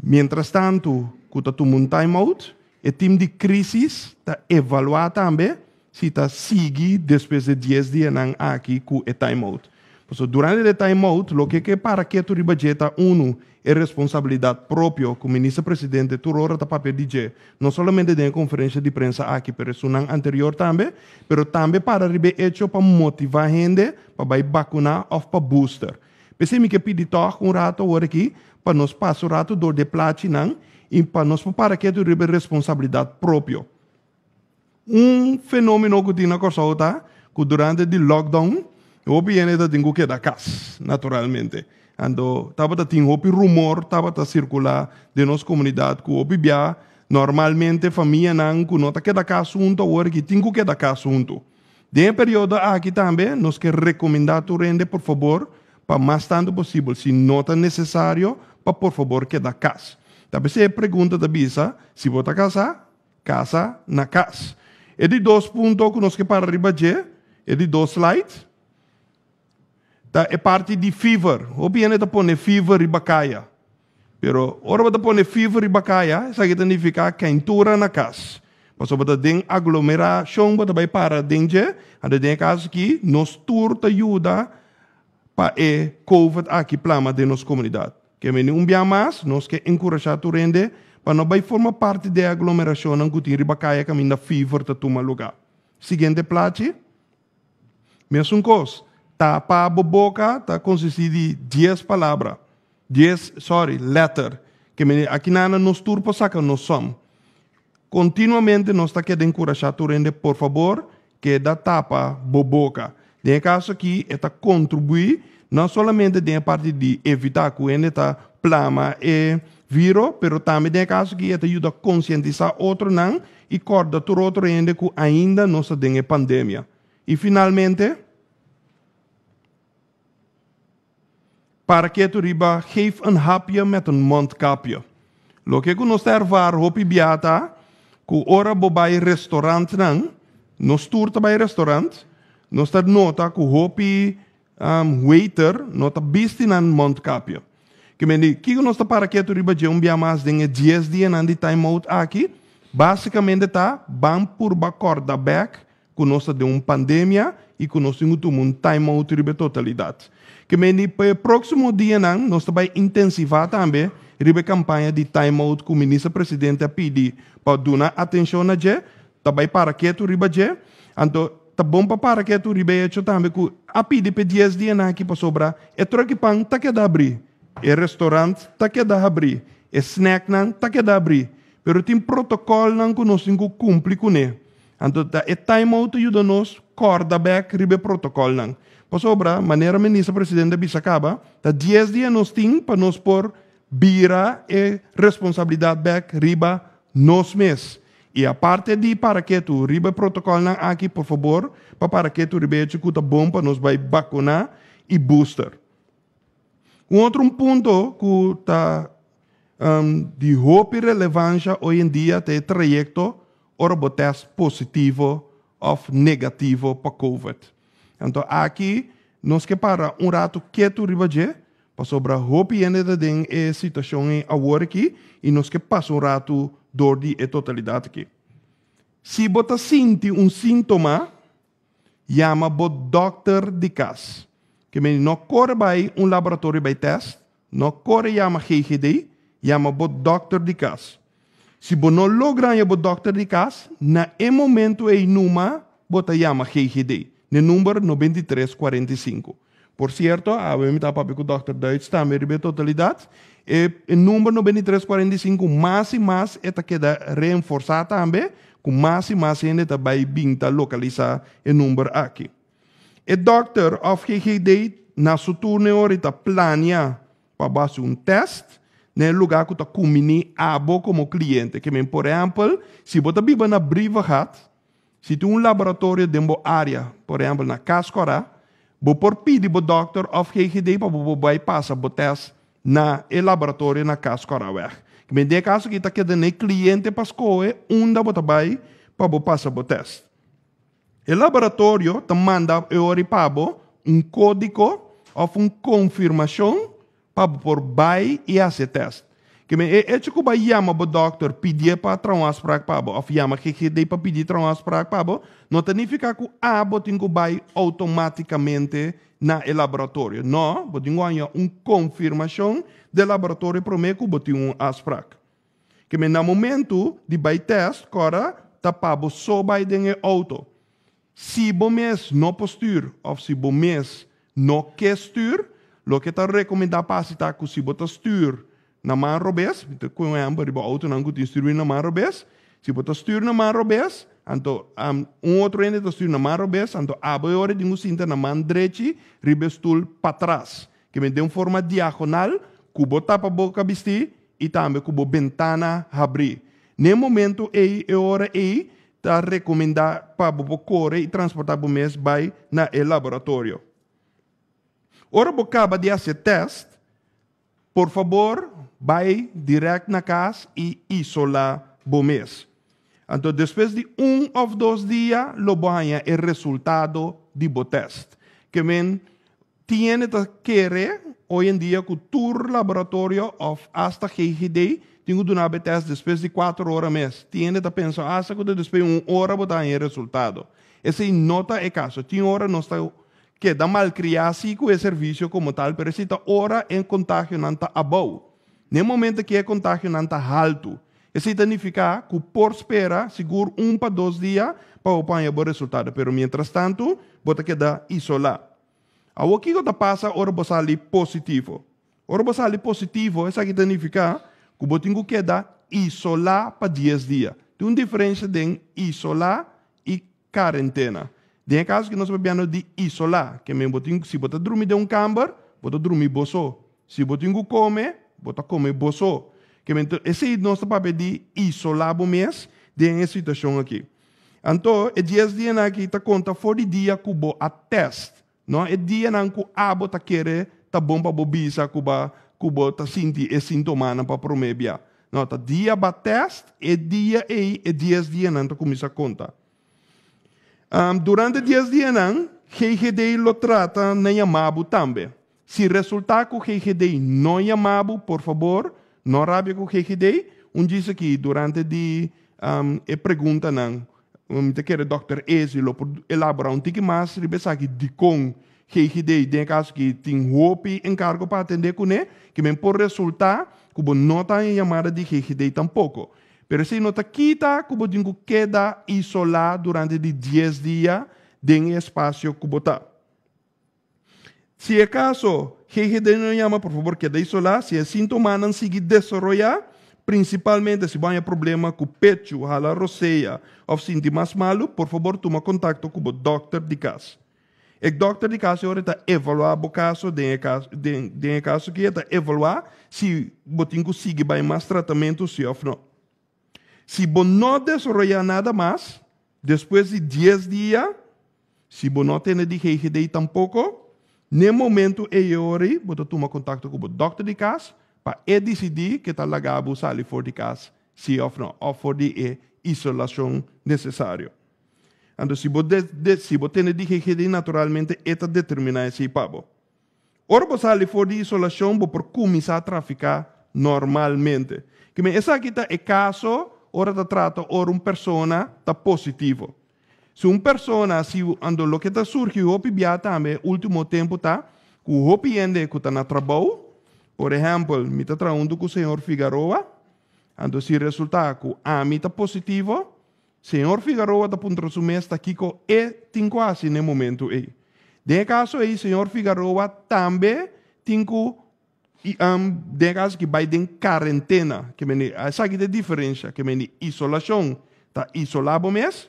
Mientras tanto, que está tomando um timeout, o time de crise está evaluar também se está seguindo depois de 10 dias não aqui com o timeout. Entonces, durante o time out, lo que é para que tu ribajeta uno es responsabilidade propia como ministro presidente, tu rora ta papel DJ, no solamente de conferência de prensa aqui, para es una anterior também, pero também para ribe hecho para motivar gente para vacunar ou para booster. Pensei que pedi toch um rato agora aqui para nós passar o rato do de platina e para nós para que tu ribe responsabilidade propia. Um fenômeno que tinha que durante o lockdown o viene que que da casa, naturalmente. Ando, estava tinha opi rumor, estava circular de nossa comunidade, que opi bia, normalmente família não, que nota que da casa junto, ou que tinha que da casa junto. De período aqui também, nós que recomendar tu rende, por favor, para mais tanto possível, se nota necessário, para por favor que da casa. Talvez é pergunta da bisa, se vou tá casar, casa na casa. E de dois pontos que nós que para riba é de dois slides, da é parte de fever. O bien está pondo fever e bacaia. Pero, ora está pondo fever e bacaia, isso aqui significa quentura na casa. Mas sobre a den aglomeração, para vai para denje, anda den é casa que nos turta ajuda para e COVID aqui, plama de nossa comunidade. Que vem um dia mais, nós que encorajar a rende, para não vai formar parte da aglomeração, não gutir e que caminho fever, tá tua lugar. Seguinte plate, mesmo coisa tapa tá a boca, tá consiste de 10 palavras. 10, sorry, letter. Que aqui na nos turpo saca nós somos. Continuamente nós está querendo encorajar turende, por favor, que é da tapa boboca. Tem caso aqui está é contribui não somente de a parte de evitar que ele está plama e viro, pero também tem caso que ele é tá ajuda a conscientizar outro não e corda todo outro ainda que ainda não se tem pandemia. E finalmente, Para que tu Parkeeturiba geef een hapje met een mondkapje. Loke ku nos ervar hopi biata, ku ora bobai restaurant nang, nos tourta bij restaurant, nos tar er nota ku hopi um, ehm, waiter, nota bisti nan mondkapje. Que me diz, que nós está para que tu riba de um dia mais, tem 10 dias na de time out aqui, basicamente tá, bam por bacorda back, que nós er de uma pandemia e que nós temos um time out riba totalidade que me para próximo dia não, nós também intensivar também ribe campanha de time out que o ministro-presidente a pediu para dar atenção a gente, também para que tu riba gente, então tá bom para para que tu riba Jé também que a pedir para 10 dias na aqui para sobrar, é tudo que pão tá que dá abrir, é restaurante tá que dá abrir, é snack não tá que dá abrir, pero tem protocolo não que nós temos que cumprir com ele. Então, é time out ajuda nós, corda back, ribe protocolo não. Para sobrar, maneira ministra presidente Bissacaba, tá 10 dias nós tem para nós pôr bira e responsabilidade back riba nos meses E a parte de para que tu riba protocolo aqui, por favor, para para que tu riba executa bom para nós vai vacunar e booster. Um outro ponto que está um, de roupa relevância hoje em dia é o trajeto ou teste positivo ou negativo para COVID. Então, aqui, nós que para um rato quieto riba para sobrar para roupa e ainda tem a situação agora aqui, e nós que passa um rato dor de totalidade aqui. Se você sente um sintoma, chama o doctor de casa. Que não corre para um laboratório para test, não corre chama GGD, chama o doctor de casa. Se você não logra o doctor de casa, na momento em numa, você chama GGD. el número 9345. Por cierto, está hablado con el Dr. Deutsch también en totalidad. el número 9345 más y más está queda también, con más y más más gente está vai vinta localizar el número aquí. El doctor of GGD en turno planea plania para un test en el lugar que está comiendo abo como cliente, que por si se você vive na la Se tu um laboratório de uma área, por exemplo, na Cascorá, vou por pedir para o doctor ou GGD para vou bypassar o teste na laboratório na Cascorá. Me dê caso que está quedando cliente para escolher onde vou vai para passar o teste. O laboratório te manda eu repabo um código ou uma confirmação para por vai e fazer teste. Kemi e e cukup ba yama bo doktor pidi pa transpraak pa bo of yama kiki dei pa pidi transpraak pa pabo não significa que a bo tingo bai automaticamente na el laboratório no bo tingu anya un confirmação de laboratório prome ku bo tingu que me na momento de bai test kora tapabo so bai denge auto se bo mes no postur of se bo mes no que stur lo que ta recomenda pasita ku si bo ta stur na namarobes, kun ambas riba auto na mão instruir se si po na mão namarobes, anto um, un outro ende ta styr namarobes, anto abo ore dingu sinta naman drechi ribestul patras, que me uma forma diagonal, cubo tapa boca bisti e também cubo ventana abrir. Nem momento ei é hora ei tá recomendar para o correr e transportar o mês vai na laboratório. Ora bocaba de fazer teste por favor, vai direto na casa e isola o mês. Então, depois de um ou dois dias, lo banha o é resultado de bo que Que men tiene que hoje em dia com tour laboratório of hasta GGD, tenho de uma teste depois de quatro horas mês. Tem que pensar assim ah, que depois de uma hora botar o resultado. Esse nota é caso. tem hora não está que queda se com o serviço como tal, mas se ora em contágio nanta abou. nem momento que é contágio nanta alto, isso significa que por espera, seguro um para dois dias para apanhar o resultado, pero mientras tanto, bota dá isolar. A o que da passa ora você ali positivo. Ora você ali positivo, isso significa que que queda isolar para 10 dias. Tem uma diferença de isolar e quarentena. Tem casos que nós sabemos de isolar, que mesmo se bota dormir de um camber, bota dormir boço. Se você come, você comer boço. Que então, esse é nosso papel de isolar o mês, de essa situação aqui. Então, é tá dia de aqui, conta fora dia que bo a test, não? É dia na que a bo tá querer, tá bom para bobisa, cuba, cuba tá sentir esse é sintoma na para promebia. Não, tá dia ba test, é dia aí, é dia de na tá começa a contar. Um, durante dias de Enan, GGD lo trata na Yamabu também. Se resultar que o GGD não Yamabu, por favor, não rabia com o GGD. Um diz aqui, durante de um, e pergunta não. Um, te quer Dr. Eze lo elabora um tique mais, ele pensa que de com GGD, tem caso que tem roupa encargo para atender com ele, que mesmo por resultar, que não está em chamada de GGD tampouco. Pero se no te quita, como digo, queda isolado durante de 10 espaço en espacio cubota. Si é caso, GGD no llama, por favor, queda isolado. Si el síntoma não sigue desarrollar, principalmente se vai problema com pecho, la roceia ou sinti mais malo, por favor, toma contato com o doctor de casa. O doctor de casa agora está evaluando o caso, tem caso, tem, tem caso que está evaluar se o botinho consegue mais tratamento, se ou não. Se vos no desarrollar nada más, después de 10 días, se vos no tiene de tampouco, nesse momento e ore, vos toma contacto com o doctor de casa, para decidir que tal lagabo sale fora de casa, se ou não, ou de isolação necessária. Então, se vos si tiene naturalmente, esta determina esse pavo. Ora, vos sale fora de isolação, vos por começar a traficar normalmente. Que me, essa aqui é caso ora da tratta, ora un persona da positivo. Se un persona, se ando lo che ta surgi, o pibiata a me, ultimo tempo ta, ku ho piende ku ta na trabau, por exemplo, mi ta traundo ku senhor Figaroa, ando si resulta ku a mi ta positivo, senhor Figaroa ta puntra su mes ta kiko e tinquasi ne momento ei. De caso ei, senhor Figaroa também tinko i am que vai em quarentena, que meni, é sagi a diferença, que me isolação, tá isolado mes,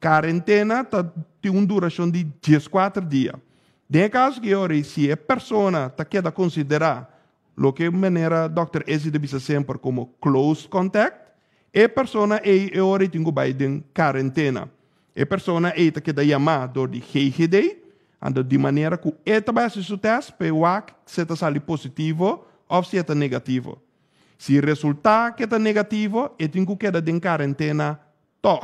quarentena tá tem uma duração de 14 dias. De caso que ora se é pessoa, tá queda é considerar lo que maneira Dr. Ezi de sempre como close contact, é pessoa e ora tem que vai em quarentena, é pessoa e tá da chamado de GGD, anda de maneira que é teste se o teste, se está sali positivo ou se está negativo. Se resultar que está negativo, é tem que quedar em quarentena toh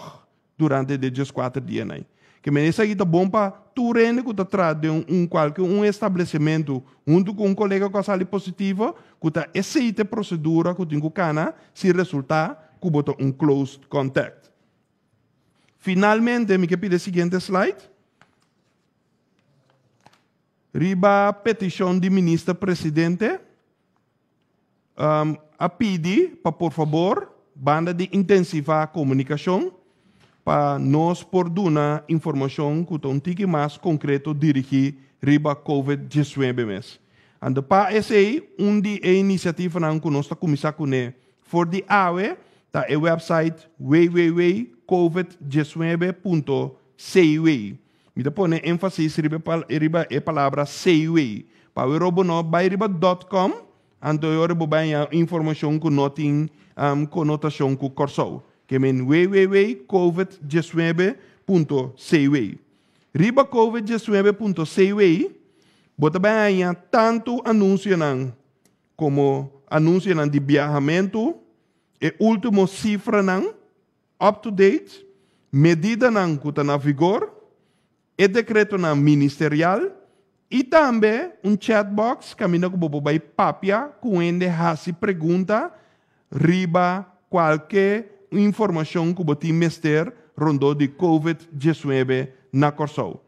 durante 14 dias. Né? Que me isso aqui bom para tu rende que está de um, qualquer um estabelecimento junto com um colega que sali positivo, que está aceita a procedura que tem que cana, se resultar que boto um closed contact. Finalmente, me que pide seguinte slide riba petição do ministro presidente um, a pedir para por favor banda de intensivar a comunicação para nos por duna informação com um tique mais concreto dirigir riba COVID-19 mes. Ando para esse aí onde a iniciativa na que nós tá começar com for the awe da e website www.covid19.cw Mita pone énfasis riba e palavra seiwei. Para o robono, vai riba.com, eu riba vai informação que não tem um, conotação que corsou. Que men www.covid19.seiwei. Riba covid19.seiwei, bota vai a tanto anúncio nang como anúncio nang de viajamento, e último cifra nang, up to date, medida nan que está na vigor, e decreto na ministerial e também um chatbox caminho que você vai papia onde faz pergunta riba qualquer informação que o mestre rondou de COVID-19 na Corsou.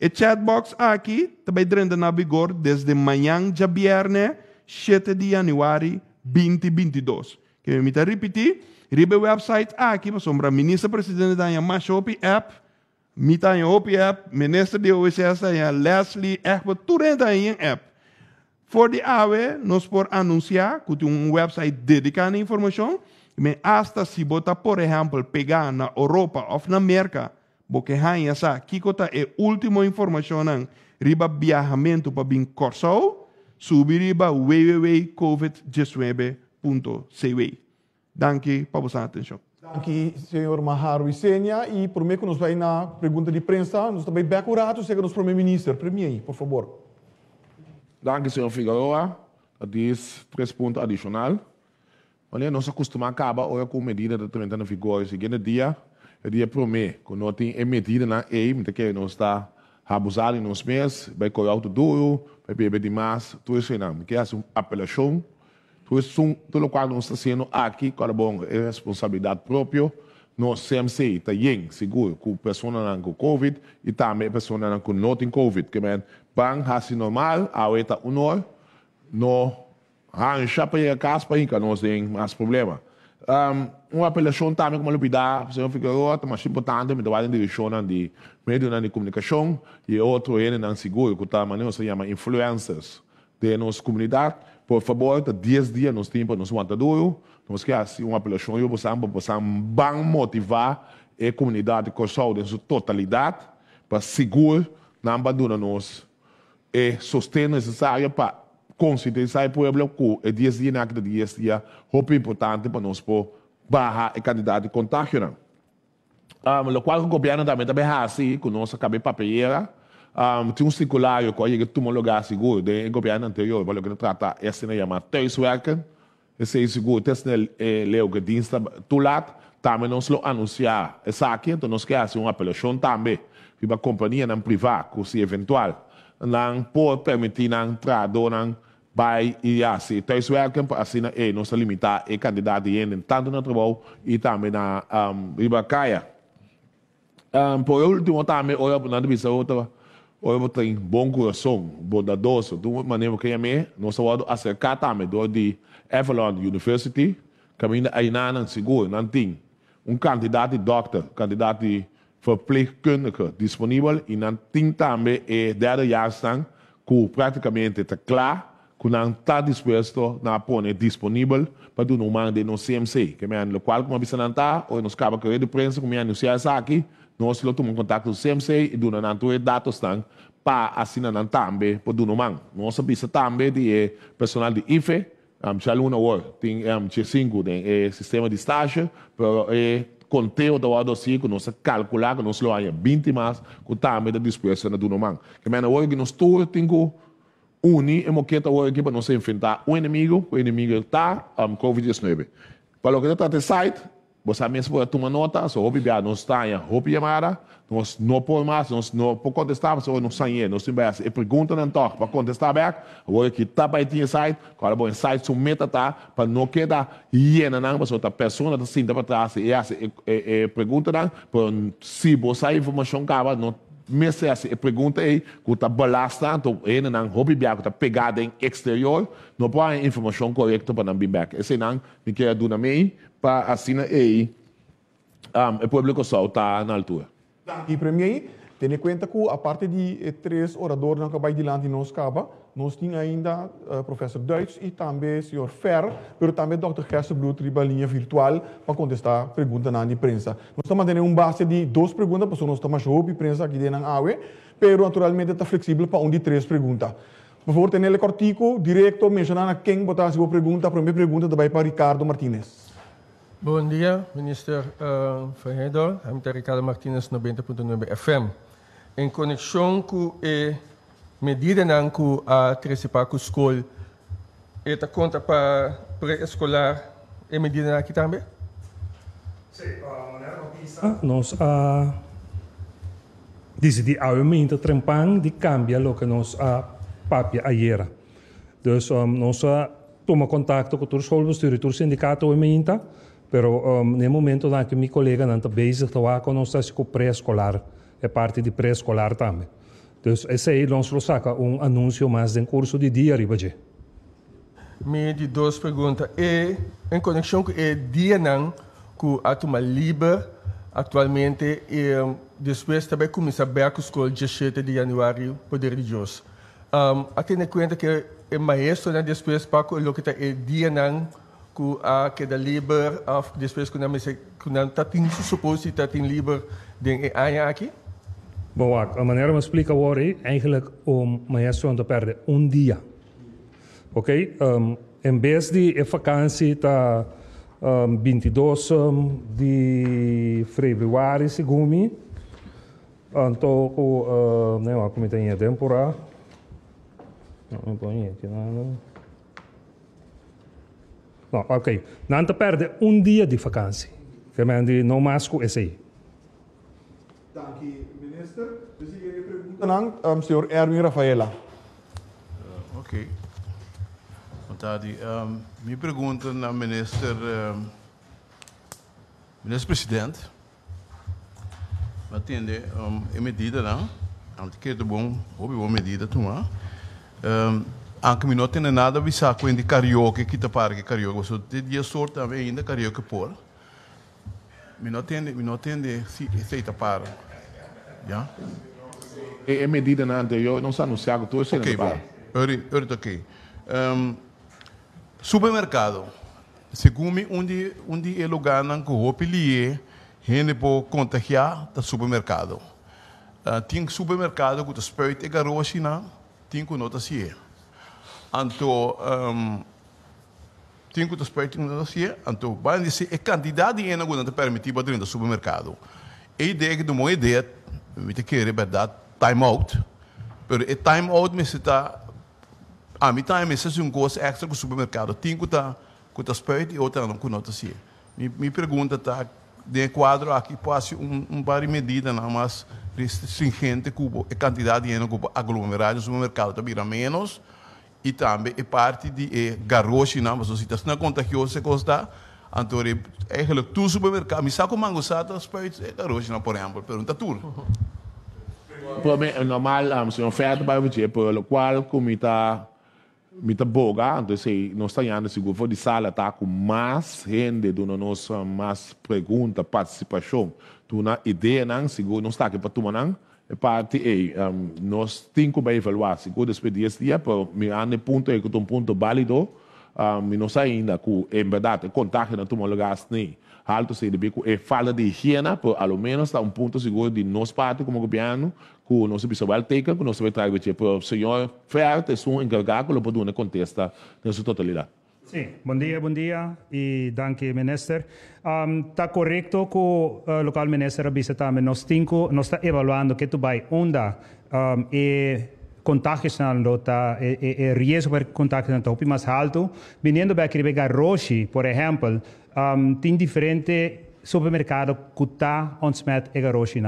E chatbox aqui também entra na vigor desde manhã de viernes, 7 de janeiro 2022. Que me repetir, riba website aqui, para sombra ministro-presidente da Yamachopi app, Mita een hoopje hebt, minister die OEC en Leslie echt wat toerenda in je app. For the AWE, nos por anunciar, kunt um website dedicado à informação, mas hasta se botar, por exemplo, pegar na Europa ou na América, porque há essa, kikota é última informação riba viajamento para bem Corsol, subir riba www.covid19.cw. Danke para vossa atenção aqui, senhor Maharu Isenia, e primeiro que nos vai na pergunta de prensa, nos também bem acurado, chega nos primeiro-ministro. Premier por favor. Danke, senhor Figueroa. Diz três pontos adicionais. Olha, nós acostumamos acabar olha, com medida de 30 de vigor. O seguinte dia, é dia primeiro, quando nós temos medida na EI, que nós está abusado nos meses, vai correr alto duro, vai beber demais, tudo isso aí não. Que é uma apelação pelo qual nós estamos sendo aqui, bom é responsabilidade própria. Nós temos estar bem, seguro, com pessoas com Covid e também pessoas que não têm Covid. Que é bem assim normal, a um unor, não arranjar para ir a casa para ir, que nós temos mais problema. Um, uma apelação também como lupidar, se não fica outra, mais importante, me trabalha em direção de meio de comunicação e outro é não seguro, que também se chama influencers de nossa comunidade por favor, está 10 dias nos tempos, eh, eh, para nos Matadouro, nós queremos uma apelação para possamos, possamos motivar a comunidade Kosovo em sua totalidade para segurar, não abandonar nós e sustento necessário para conscientizar o povo que é 10 dias, naquele 10 dias, muito importante para nós para barrar a quantidade de contágio. Um, o qual o governo também está bem assim, com nossa cabeça papelera, um, tinha um circulário que eu que um lugar seguro de governo anterior, para que não trata, esse não chama Tercewerken, esse é seguro, esse não é, é, é, é leu que dinsta tá, tulat, também tá, nós lo anunciar essa aqui, então nós queremos fazer uma apelação também, para a assim, companhia não privar, se eventual, não pode permitir não entrar, não vai e assim, Tercewerken, assim, é, se limitar e candidato ainda, tanto no trabalho e também na um, Ribacaia. Um, por último, também, olha, não devia ser outra, Olha, tem bom coração, bondadoso, de uma maneira eh, que me, nós vamos acercar também do de Avalon University, ainda aí na não seguro, não tem um candidato de doctor, candidato verpleegkundige disponível e não tem também é já jaarstand que praticamente está claro que não está disposto na põe disponível para o não de no CMC, que é o qual como a não está, ou nos cabe que de prensa, como anunciar aqui, nós lo tomamos contato do CMC e do nanto dados tang para assinar também para do nomang. Nós sabemos também de personal de IFE, am chaluna wall, tem um, cinco, tem sistema de estágio, pero é conteo da wado si que nós calcular que nós lo haya 20 mais que também da na do nomang. Que mena hoje que nós tudo tingo uni e moqueta hoje para nós enfrentar o inimigo, o inimigo está am COVID-19. Para o que está no site, você mesmo pode tomar nota, se o bibiá não está em roupa chamada, nós não podemos mais, nós não podemos contestar, mas não não nós temos e pergunta não toca para contestar back, agora que está para ter site, agora bom, site submeta tá, para não quedar hiena não, mas outra pessoa está sim para trás e essa pergunta não, se você informação acaba, não messe essa pergunta aí, que está balastando, ainda não hobby que está pegada em exterior, não põe informação correta para não vir back. Esse não, me quer do na mim, para a China um, o público só está na altura. E para mim, tendo em conta que a parte de três oradores não acabou de lá não escapa, nós tínhamos ainda o uh, eh, professor Deutsch e também o senhor Fer, mas também o Dr. Gerson tribalinha linha virtual, para contestar perguntas na imprensa. Nós estamos mantendo um base de duas perguntas, porque nós estamos jovens de imprensa aqui na AUE, mas naturalmente está flexível para um de três perguntas. Por favor, tenha o cortico direto mencionando quem botar a sua pergunta. A primeira pergunta vai para Ricardo Martínez. Bom dia, ministro uh, eh, Ferreira. Eu sou Ricardo Martínez, 90.9 FM. Em conexão com a medida que a escola, Cuscol, esta conta para pré-escolar, é medida aqui também? Sim, ah, nós a ah, decidi aumenta trampang de cambia lo que nós a ah, papia ayer. Então, ah, ah, nós a toma contato com os turco, o diretor sindicato aumenta. Pero um, no momento lá que meu colega não está bezig está waken om se ik pré-escolar, é parte de pré-escolar também. Então, esse aí nós saca um anúncio mais de um curso de dia, Ribadje. Meia de duas perguntas. E, em conexão com o dia não, com a turma Liba atualmente, e depois também começa a ver a escola 7 de janeiro, poder de Deus. Um, a tendo em conta que o maestro, né, depois, para colocar o dia não, keda labor of depois kuna mese kuna tatin supposie tatin labor ding ayaki. Boa, a maneira me explica o ori, eigenlijk om maestro te perder um dia. Ok? Um, em vez de a vacância tá um, 22 de fevereiro, segundo então o uh, não, como tem a temporada. Não, não põe aqui nada. No, ok. Nanta perde um dia de vacância. Que mande não masco esse aí. Thank you, Minister. Pergunta um, senhor Erwin Rafaela. Uh, ok. Tadi, um, minha pergunta na minister, um, ministro presidente, atende um, ehm, em medida, não? Antequeiro bom, houve boa medida tomar. Um, anche mi notte nada vi sa quindi carioca che ti pare che karaoke so te dia sorte ave ainda carioca por mi não tende mi não tende se se ti pare já é, é medida na anterior não sa anunciado tu sei ok bom ori ori ok um, ehm, supermercado segundo onde onde é lugar na que roupa lié gente pode contagiar da supermercado uh, eh, tem supermercado que o espera e garoa china tem que notar se é anto um, tem que despertar no dossiê, então vai dizer é quantidade de energia que permite para dentro do supermercado. A ideia que uma ideia, me te quer verdade, time out, mas é time out está a mim time me se um gosto extra com o supermercado, tem que tá que despertar e outra não com nota Me pergunta tá de quadro aqui passe um um par de medida não mais restringente cubo, a quantidade de energia aglomerada no supermercado, tá virá menos e também é parte de eh, é, garrote na Amazônia. Se está conta que você gosta, então é aquele tudo supermercado, mas sabe como angusado as peitos é garrote não por exemplo, pergunta tudo. para Por é normal, ah, é um, se oferta para você, pelo qual comida muita boga, então está estamos se grupo de sala está com mais gente do nosso mais pergunta, participação, tu na ideia não, se não está aqui para tu não parte é, um, nós temos que evaluar se coisas pedias dia, para mirar um ponto é que é um ponto válido, um, e nós ainda que, em é verdade, contágio não toma lugar nem alto se deve é falta de higiene, por ao menos está um ponto seguro de nós parte como governo, que o nosso bispo ter que nós vai trazer para o senhor Ferro, é um encargado que ele pode contestar na sua totalidade. Sì, bom dia, bom dia e danke minister. Um, correto corretto che uh, local minister abiseta me nos tinko, nos sta evaluando che tu vai onda um, e contagi na lota e, e, e riesgo per contagi na topi mas alto, viniendo bei Kribega Roshi, por exemplo, um, tem diferente supermercado que tá ons met ega Roshi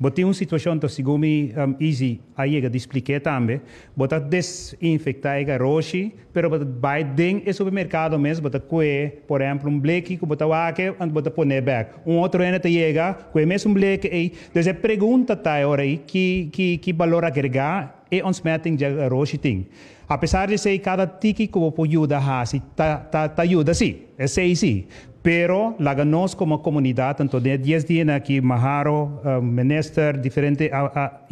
Botei uma situação que, segundo me, um, easy, aí eu expliquei também, bota desinfectar a roxa, pero bota vai dentro do supermercado mesmo, bota coer, por exemplo, um bleque que bota aque, and bota pone back. Um outro ainda te chega, coer mesmo um bleque aí. Então, a pergunta tá agora aí, que, que, que valor agregar e ons meting de roxa tem. Apesar de ser cada tique que eu vou ajudar, tá, tá, tá ajuda sim, é sei sim. pero la ganamos como comunidad, entonces 10 días aquí, Maharo, eh, Menester, diferente, a,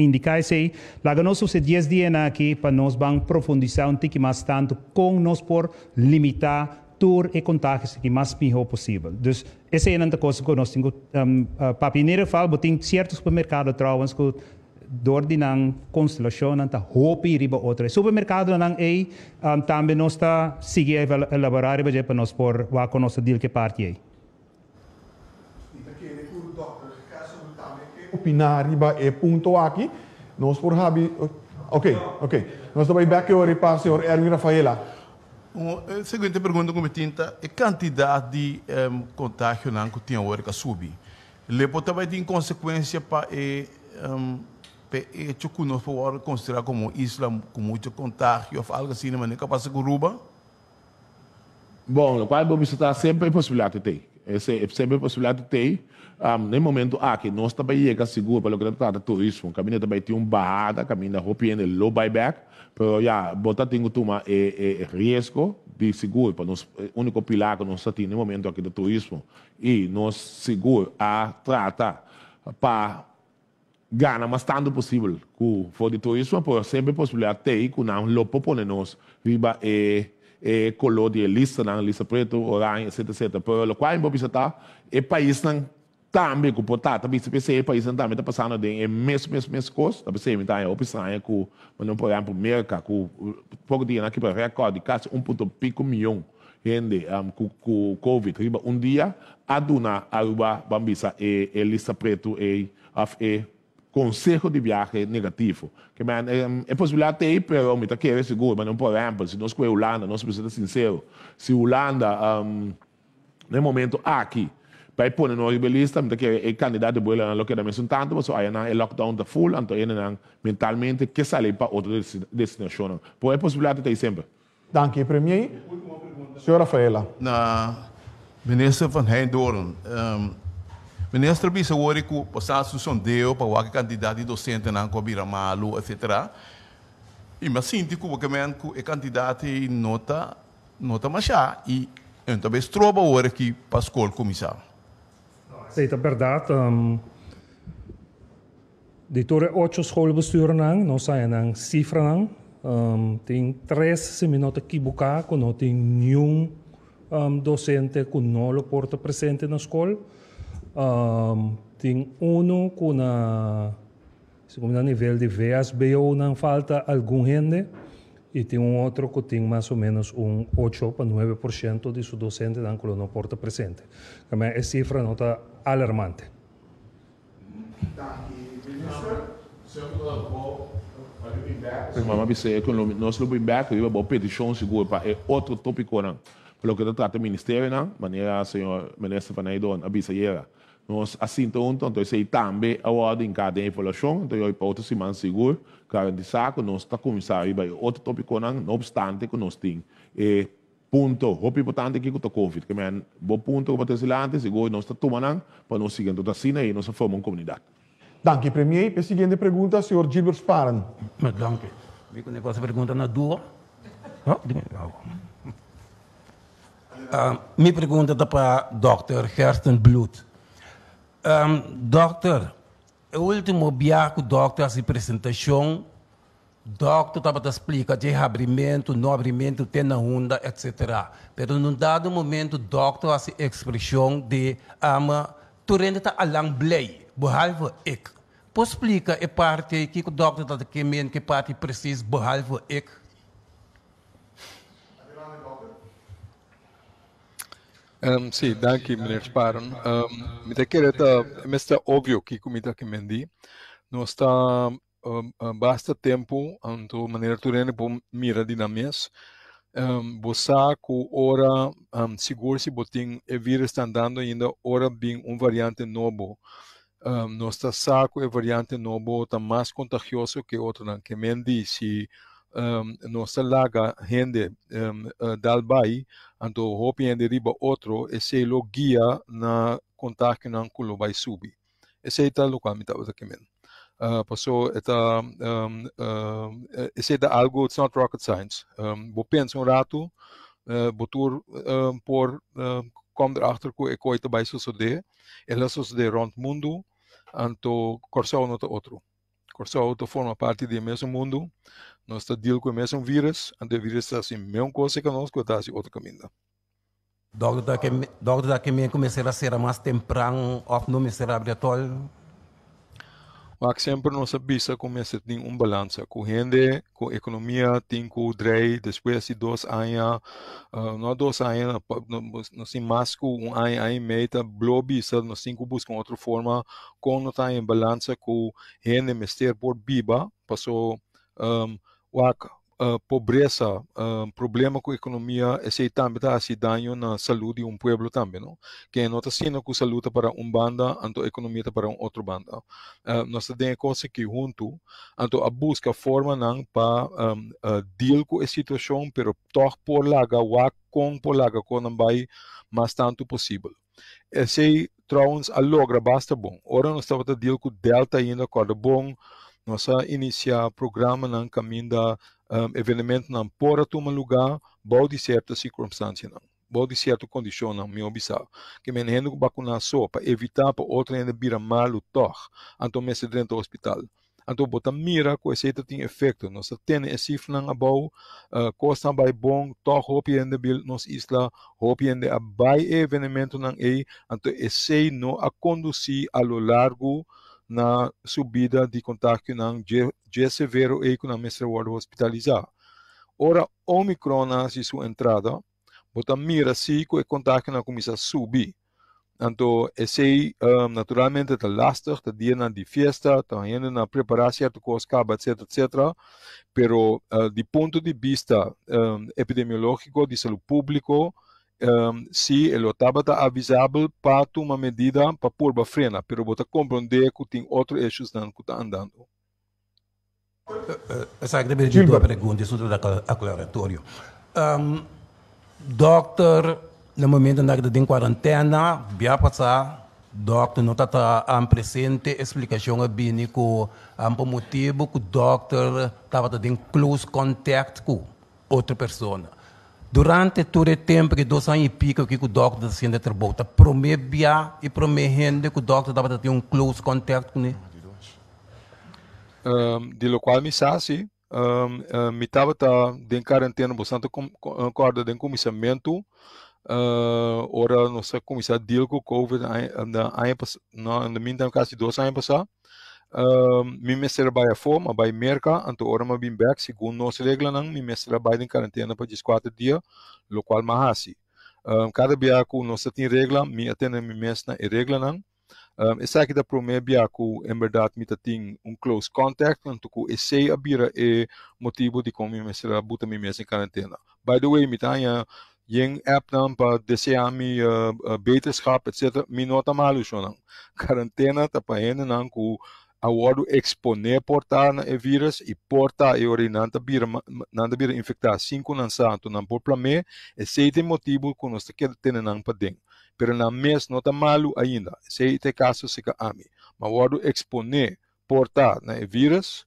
la ganamos hace 10 días aquí, para pues nos van profundizar un poco más tanto con nos por limitar tour e contagios que más mejor posible Entonces ese es una cosa que nós temos. Um, uh, papi, in ieder tengo em, eh, ciertos supermercados trouwens, doordinan konstellasyon anta hopi riba otre. Supermercado nang ei um, tambe nosta sigi elaborare baje pa nos por wako nosta dil ke partijei. Opinariba e punto aki, nos por habi... Ok, ok. Nos dobai back ora ripasse or Erwin Raffaella. Um, eh, seguinte pergunta como tinta, e quantidade de um, contágio não que tinha hora que subi. Le potava ter consequência para um, hecho que nós podemos considerar como isla com muito contágio, algo assim, de manera que pasa con Bom, o qual estar sempre a possibilidade de ter. É sempre a possibilidade de ter. Um, no momento, ah, que nós também chega seguro o que trata turismo. O caminho também tem um barrada, caminho da roupa em low buyback. Mas, já, botar tem uma é, eh, é, eh, eh, risco de seguro. Para o único pilar que nós temos no momento aqui do turismo. E nós seguro a ah, tratar para gana tanto possível com for de turismo, por sempre possibilidade tem que não lo proponemos viva e e color de lista não lista preto, orange, etc, etc. Por lo qual, em Bob é país não também com portar, também se pensa, é país não também está passando de mês mês mesmo, mesmo coisa, também se inventar a opção é que, mas não América, com pouco dia aqui para recorde, quase pico milhão gente um, com, com Covid, riba um dia, aduna, aruba, bambisa, e, eh, e eh, lista preto, e, eh, af, e, consejo de viagem negativo. Que, eh, man, é, é possibilidade de ir para Roma, está seguro, mas não por exemplo, se nós com a Holanda, nós precisamos ser sinceros. Se a Holanda, um, no momento, há aqui, vai pôr no rebelista, está aqui, é candidato de Holanda, não quer mais um tanto, mas aí não é lockdown da full, então ele não, mentalmente, que sair para outra destinação. Pois é possibilidade de ir sempre. Dank u, premier. Senhor Rafaela. Na minister van Heindoren, Um, Ministro bi sa wori ku sa susondeo pa quantidade kandidati docentes na ko bira malu etc. e sinti ku wakamen ku e kandidati nota nota masha i enta be stroba wori ki paskol komissar. Sei taberdat um, de tore ocho schoolbesturen nang, no sa nang sifra nang, um, tem três seminota kibuka, kuno tem nenhum um, docente kuno lo porta presente na escola um, tem uno com a segundo a nível de VSBO não falta algum gente e tem um outro que tem mais ou menos um 8 para 9% de seu docente não não porta presente. Também a cifra nota alarmante. mas e ministro, sempre levou nós não ekonomi, nós lubim back, eu vou petição seguro para é outro tópico não. Pelo que eu trato o ministério não, maneira senhor ministro Fanaidon, a bisa era. Nós assintamos, então, isso também a ordem em cada informação, então, eu outra semana seguro, cara de saco, nós está começando a outro tópico, não obstante que nós temos. E, ponto, o importante que o Covid, que é um bom ponto que aconteceu antes, e nós estamos tomando para nós seguir a vacina e nós formamos uma comunidade. Danke, Premier. Per seguinte pergunta, senhor Gilbert Sparen. Danke. Vem com questa pergunta na dua. Ah. Ah, Minha pergunta da para Dr. Hersten Blut. Um, doctor, o último biaco, doctor, a apresentação, doctor estava a explicar de abrimento, não abrimento, tem na onda, etc. Mas num dado momento, doctor, a expressão de ama, tu rende está alamblei, behalve ik. Posso explicar a é parte que o doctor está queimando, que parte precisa, behalve ik? Um, sì, danke im Sparon. Um, mit der Kereta, mesta ovvio que comida que mendi. no está um, basta tempo, anto maneira turene por mira dinamias, Um, bossa ku ora um, sigur si botin e vir está andando ainda ora bem um variante novo. Um, nós está saco e variante novo está mais contagioso que outro, que mendi se si, nossa laga rende eh, dal bai, anto hopi rende riba outro, e se lo guia na contact na culo vai subi. Esse é o local que estamos aqui mesmo. Uh, eh, passou eta um, uh, eh, esse é algo it's not rocket science um, bo pensa um rato uh, botur um, por uh, kom erachter ko ekoita bai sucede ela sucede rond mundo anto corso no outro Corso auto forma parte do mesmo mundo, nós estamos deal com o mesmo vírus, e o vírus está assim, mesma coisa que nós, que está assim, outro caminho. Doctor, que, doctor, que me comecei a ser mais temprano, ou não me será obrigatório? Och sempre nossa visa começa a ter um balanço. Com gente, com economia, tem com o DREI, depois de dois anos, uh, não dois anos, não temos assim, mais com um ano, ano e meio, tá blow visa, nós temos buscar outra forma, tá com não temos em balanço com gente, mestre por viva, passou, um, ah, uh, pobreza, uh, problema com a economia, esse também dá tá, esse danho na saúde de um povo também, não? Que não está sendo que saúde tá para um banda, então a economia está para um outro banda. Uh, nós temos coisas que junto, então a busca forma não para um, uh, deal com a situação, pero toque por laga, o com por com não vai mais tanto possível. Esse trouxe a logra basta bom. Ora nós estamos a deal com delta ainda, corda bom. Nós a iniciar programa não caminho da um, não pora tomar lugar, de certa circunstância não. de certa condição não, me observa. Que me com vacunar só para evitar para outra ainda vira mal o tor, então me dentro do hospital. Então, bota mira com esse tem efeito. Nós temos esse flan abau, uh, costa vai bom, tor hopi ainda bil nos isla, hopi ainda abai evenemento não é, então esse não a conduzir a lo largo, na subida de contágio na dia severo e na mestre hospitalizar. Ora, Omicron, se sua entrada, bota mira se o contágio na começa a subir. Então, esse é um, ah, naturalmente está lastro, está dia na de festa, está ainda na preparação, está coscaba, etc, etc. Pero, uh, de ponto de vista ah, epidemiológico, de saúde pública, um, ehm, se ele estava avisável para uma medida para pôr a frena, mas você compreende que tem outros eixos que estão andando. Exact, eh, eh, de Gilbert. două pregunte, sunt de aclaratoriu. Um, ehm, doctor, momento momentul în care din quarantena, bia pasa, doctor nu tata am presente explicațiunea bine cu am motivo que o doctor estava em close contact com outra pessoa. Durante todo o tempo que dois anos e pico que o doutor está sendo trabalha, promete bia e promete rende que o doutor estava ter um close contact com ele. Um, de local me sa si, um, um, me estava tá em quarentena, bastante concorda de comissamento, uh, ora nossa comissão deal com o COVID, na minha caso, dois anos passado, Ehm, mi mesera bai fo, ma bai merca, anto ora ma bin back, segundo nossa regra mi mesera bai em pa jis 14 dia, lo qual ma hasi. Um, ehm, cada biaku nossa tin regla, mi atende mi mesna e regla não. Um, ehm, e is eigenlijk dat probleem biaku inderdaad met dat ding close contact, want ku essay abira e motivo de mi mesera buta mi mes em quarentena. By the way, mit anja Jing app nam pa deseami uh, eh, uh, eh, beterschap etc. Mi nota malu shonang. ta pa ene nang ku a ouro expone o né, vírus e porta e urinanta vira nanda vira infectar cinco nansanto nan por plame e seite motivo com nós que tenen nan pa den pero na mês não tá malo ainda seite caso se ca ami mas ouro expone portar né vírus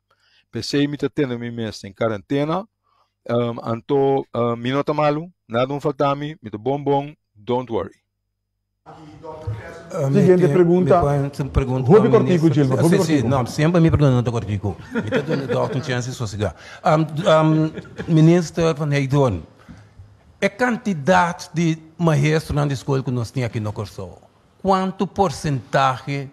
pensei mita tá tendo me mês em quarentena um, anto uh, me não tá malo nada não falta me bom bom don't worry ah, Seguinte pergunta. Rubi Cortico, Gilma. Rubi Cortico. não, sempre me perguntando Cortico. Então, está dando uma chance de sossegar. Ministro Van Heidon, a quantidade de maestros na escola que nós temos aqui no curso, quanto porcentagem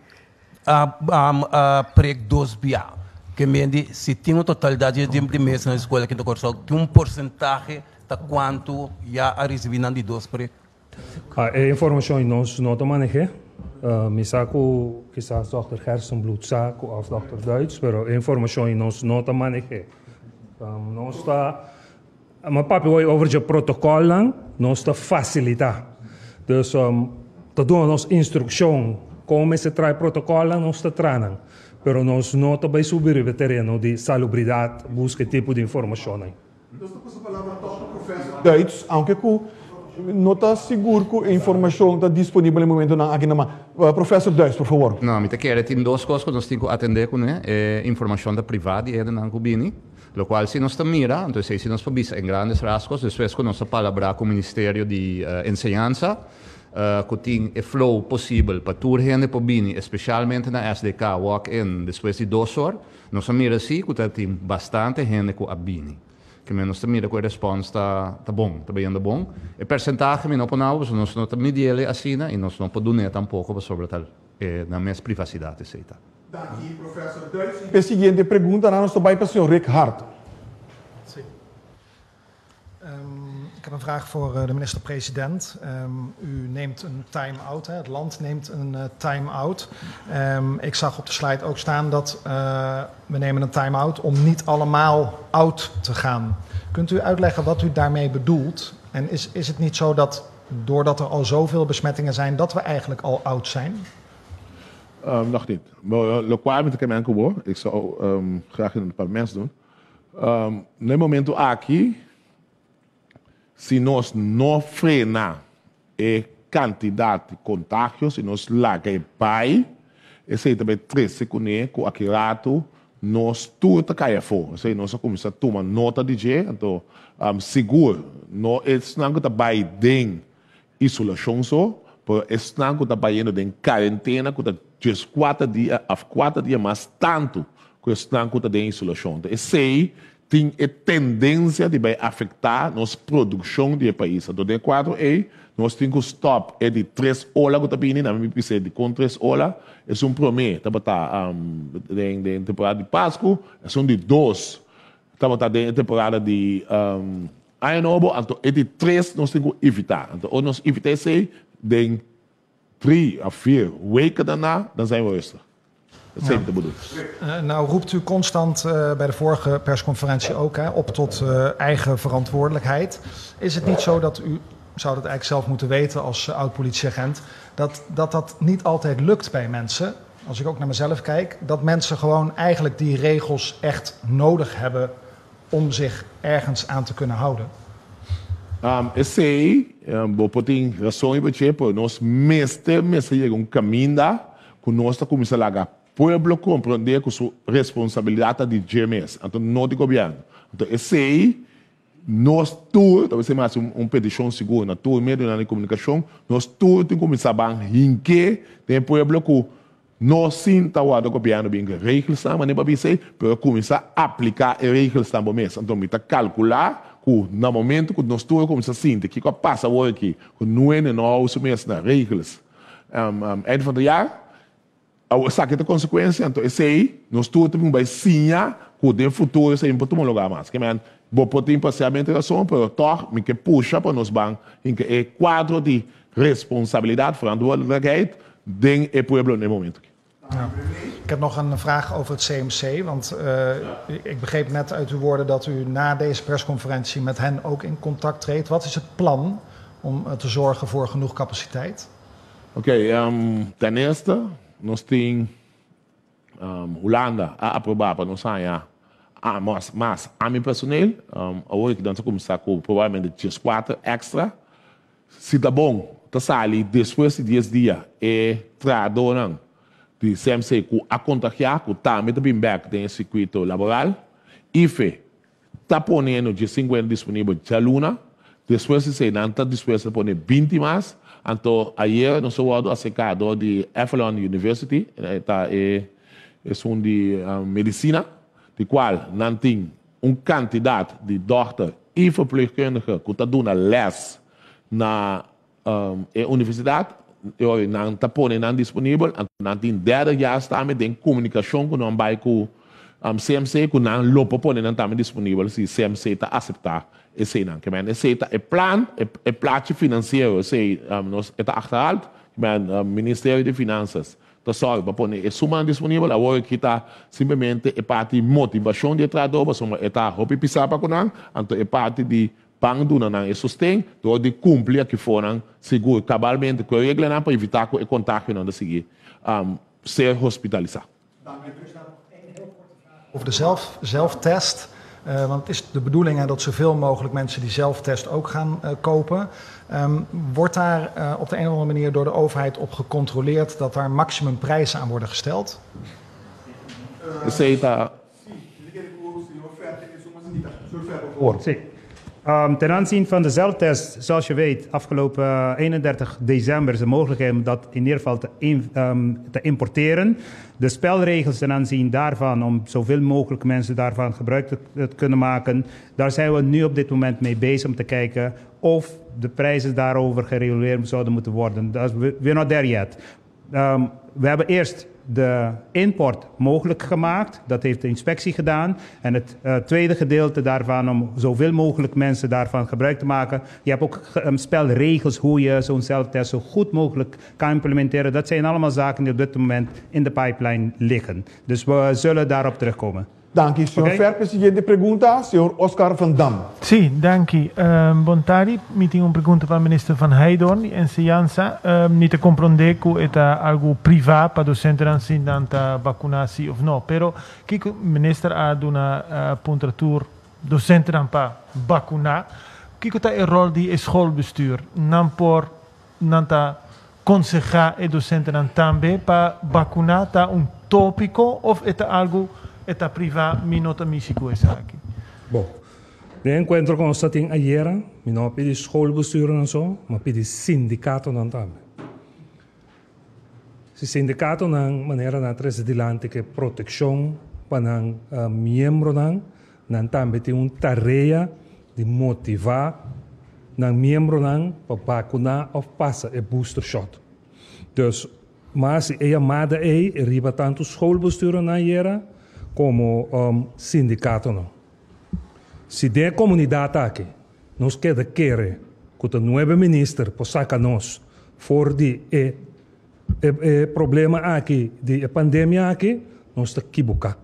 a, prego dos preg BA? Que mende, se tem uma totalidade de, de maestros na escola aqui no curso, que um porcentagem de quanto já a receber na de dois preg Informações een informatie ons not om aan eh, Misako quizás dokter Gersenbloedzaak of dokter Duits, maar eh, informatie ons not om Nós está uma papi hoje over de protocolo, nós está facilitar. Então, um, te doen nos instrução como se trai protocolo, nós te tranam. Pero nós não também subir o terreno de salubridade, busca tipo de informações. Então, com essa palavra, toca o professor. Deutsch, aunque com nota sigurku informação ta disponível no momento na akinama. Uh, professor Deus, por favor. não mi que quere tem dos cos que nós tico a cu ne eh, informação da privadi ed nan cubini, lo qual si nos mira, entonces si nós pobis em grandes rasgos, después con nós palabra cu ministerio ministério uh, Enseñança, uh, tem tin e flow possível para tur hene po bini, especialmente na SDK walk in, después di dos nós estamos mira sim que tem tim bastante hene cu abini que menos te mira qual está tá bom, está bem bom. E percentagem, não para nós, nós não podemos medir assim, e nós não podemos dar tampouco sobre tal, eh, na minha privacidade, etc. Daqui, professor Dante. E seguinte pergunta, nós vamos para o senhor Rick Hart heb een vraag voor eh, de minister-president. Ehm, u neemt een time-out, het land neemt een uh, time-out. Ehm, ik zag op de slide ook staan dat eh, we nemen een time-out om niet allemaal out te gaan. Kunt u uitleggen wat u daarmee bedoelt? En is, is het niet zo dat doordat er al zoveel besmettingen zijn, dat we eigenlijk al oud zijn? Um, nog niet. ik heb hoor. Ik zou graag in het parlement doen. Neem momento há aqui se nós não frenar a quantidade de contágios, se nós largar pai, esse também segundos com aquele rato, nós tudo cai fora. Assim, nós começamos a tomar nota de dia, então, um, seguro, não, isso não vai bem isolação só, isso não vai em quarentena, com quatro dias, quatro dias mais tanto, que isso não vai em isolação. Então, esse tem tendência de afetar nossa produção de país. Então, de quatro e nós temos que stop é de três horas que também na minha pizza de com três horas é um promê. Tá tá um, de, de temporada de Páscoa é um de dois. Tá tá de temporada de um, Aí então, é de três nós temos que evitar. Então, ou nós evitamos de três a vier weken daarna, na zijn we Eh, nou roept u constant eh, bij de vorige persconferentie ook hè, op tot eh, eigen verantwoordelijkheid. Is het niet zo dat u zou dat eigenlijk zelf moeten weten als oud-politieagent, dat, dat dat niet altijd lukt bij mensen. Als ik ook naar mezelf kijk, dat mensen gewoon eigenlijk die regels echt nodig hebben om zich ergens aan te kunnen houden. Um, ehm, eu sei, um, vou por razões, por exemplo, nós mestre, mestre, um caminho, que nós povo compreender que sua responsabilidade é de GMS, então não de governo. Então, esse aí, nós todos, talvez mais um, um petição segura, na tua meio de comunicação, nós todos temos que começar a rinque, tem pueblo que nós sim tá o governo bem regras, mas nem para dizer, para começar a aplicar regras também. Então, me tá calcular no momento que nós todos começamos a sentir que passa hoje aqui, que não é nem há os mesmos regras. Um, um, é de fantasia, sabe que consequência então esse aí nou nós tudo também vai sinha que de futuro isso aí não podemos lugar mais que man vou poder passar a integração pelo tor me que puxa para nos banco em que é quadro de responsabilidade verantwoordelijkheid ding é e pueblo no momento ja. Ik heb nog een vraag over het CMC. Want uh, ik begreep net uit uw woorden dat u na deze persconferentie met hen ook in contact treedt. Wat is het plan om eh, te zorgen voor genoeg capaciteit? Oké, okay, um, ehm, ten eerste nós temos um, Holanda a aprovar para nós sair a ah. ah, mas, mas a minha personal, um, agora que nós começar com provavelmente 10 4 extra, se está bom, está sali depois de 10 dias é trador De CMC com a contagiar, com também de back tem circuito laboral, e fe, está pondo de 50 disponível de aluna, depois de 60 está disposto a poner 20 mais, aí eu não sou vamos acercar de Athlone University, está é, é um de um, medicina, de qual não tem um candidato de doutor e verpleegkundige que está dando les na um, eh, universidade, eu não está pondo não disponível, não tem dez dias me tem comunicação com não vai com um, CMC, que não lopo pondo não está me disponível se CMC está aceitar sê dan. Ek meen, sê 'n plan, 'n plaatje finansiero sê um, nos het achterhaald, ek meen, um, Ministério de Finanças. Então, para pôr a suma disponível, agora que está simplesmente a parte de motivação de trabalho, mas está a pisar para conan, então a parte de pando na não sustém, então de cumprir que foram seguro cabalmente com a regra para evitar que o contágio não seguir um, ser hospitalisa. Over de zelf, zelftest. Eh, want het is de bedoeling hè, dat zoveel mogelijk mensen die zelftest ook gaan eh, kopen. Ehm, wordt daar eh, op de een of andere manier door de overheid op gecontroleerd dat daar maximumprijzen aan worden gesteld? Uh, Sei, Ehm, ten aanzien van de zelftest, zoals je weet, afgelopen 31 eh, december is de mogelijkheid om dat in ieder geval te, ehm, te, importeren. De spelregels ten aanzien daarvan, om zoveel mogelijk mensen daarvan gebruik eh, te, kunnen maken, daar zijn we nu op dit moment mee bezig om te kijken of de prijzen daarover gereguleerd zouden moeten worden. Dat is, we're not there yet. Ehm, we hebben eerst de import mogelijk gemaakt. Dat heeft de inspectie gedaan. En het eh, tweede gedeelte daarvan, om zoveel mogelijk mensen daarvan gebruik te maken. Je hebt ook spel ehm, spelregels hoe je zo'n zelftest zo goed mogelijk kan implementeren. Dat zijn allemaal zaken die op dit moment in de pipeline liggen. Dus we zullen daarop terugkomen. Danke, Sir okay. Ferpes. E de pergunta, Sr. Oscar van Dam. Sim, danke. Um, ehm, bom tarde. Me tenho uma pergunta para o ministro Van Heidorn, Enseñanza, um, ehm, não te compreender que é algo privado para os centros se tanta vacinar ou não. o que o ministro há de uma uh, eh, pontratura dos para vacinar? Que que é o rol de escoolbestuur? Não por não tá aconselhar os centros também para vacinar está um tópico ou é algo eta priva minotami zikoezaki. Bon. De encuentro con Satin ayer, mi no pidi schoolbesturen en zo, maar pidi sindicato dan tam. Si sindicato nan manera na tres dilante que protección panan uh, eh, miembro nan nan tambe ti un tarea di motivar nan miembro nan pa vacuna of passa e booster shot. Dus maar si e amada e riba tanto schoolbesturen na jera, como um, sindicato. Não. Se der comunidade aqui, nós queda querer que o novo ministro possa nós for de e, e, e, problema aqui, de pandemia aqui, nós que buscar.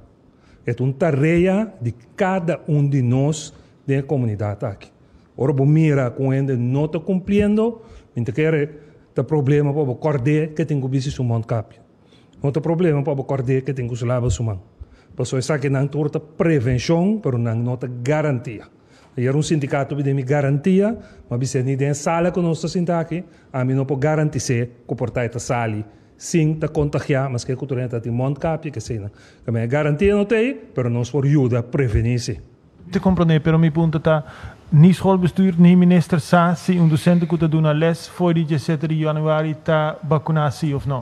É uma tarefa de cada um de nós da comunidade aqui. Ora, mira com ele não está cumprindo, então quer ter tá problema para acordar que tem que o bicho sumando capio. Outro problema para acordar que tem que os lábios sumando. Pessoa está que não torta prevenção, mas não nota garantia. E era um sindicato que tem garantia, mas se não tem sala com o nosso aqui, a mim não pode garantir que o portal está sali. Sim, está contagiado, mas que a cultura está em monte capia, que sei, não. Também garantia não tem, mas não ajuda a prevenir-se. Te compreendo, pero mi punto está, nem o ministro sabe se um docente que está dando les, foi de 17 januari, está vacunado ou não?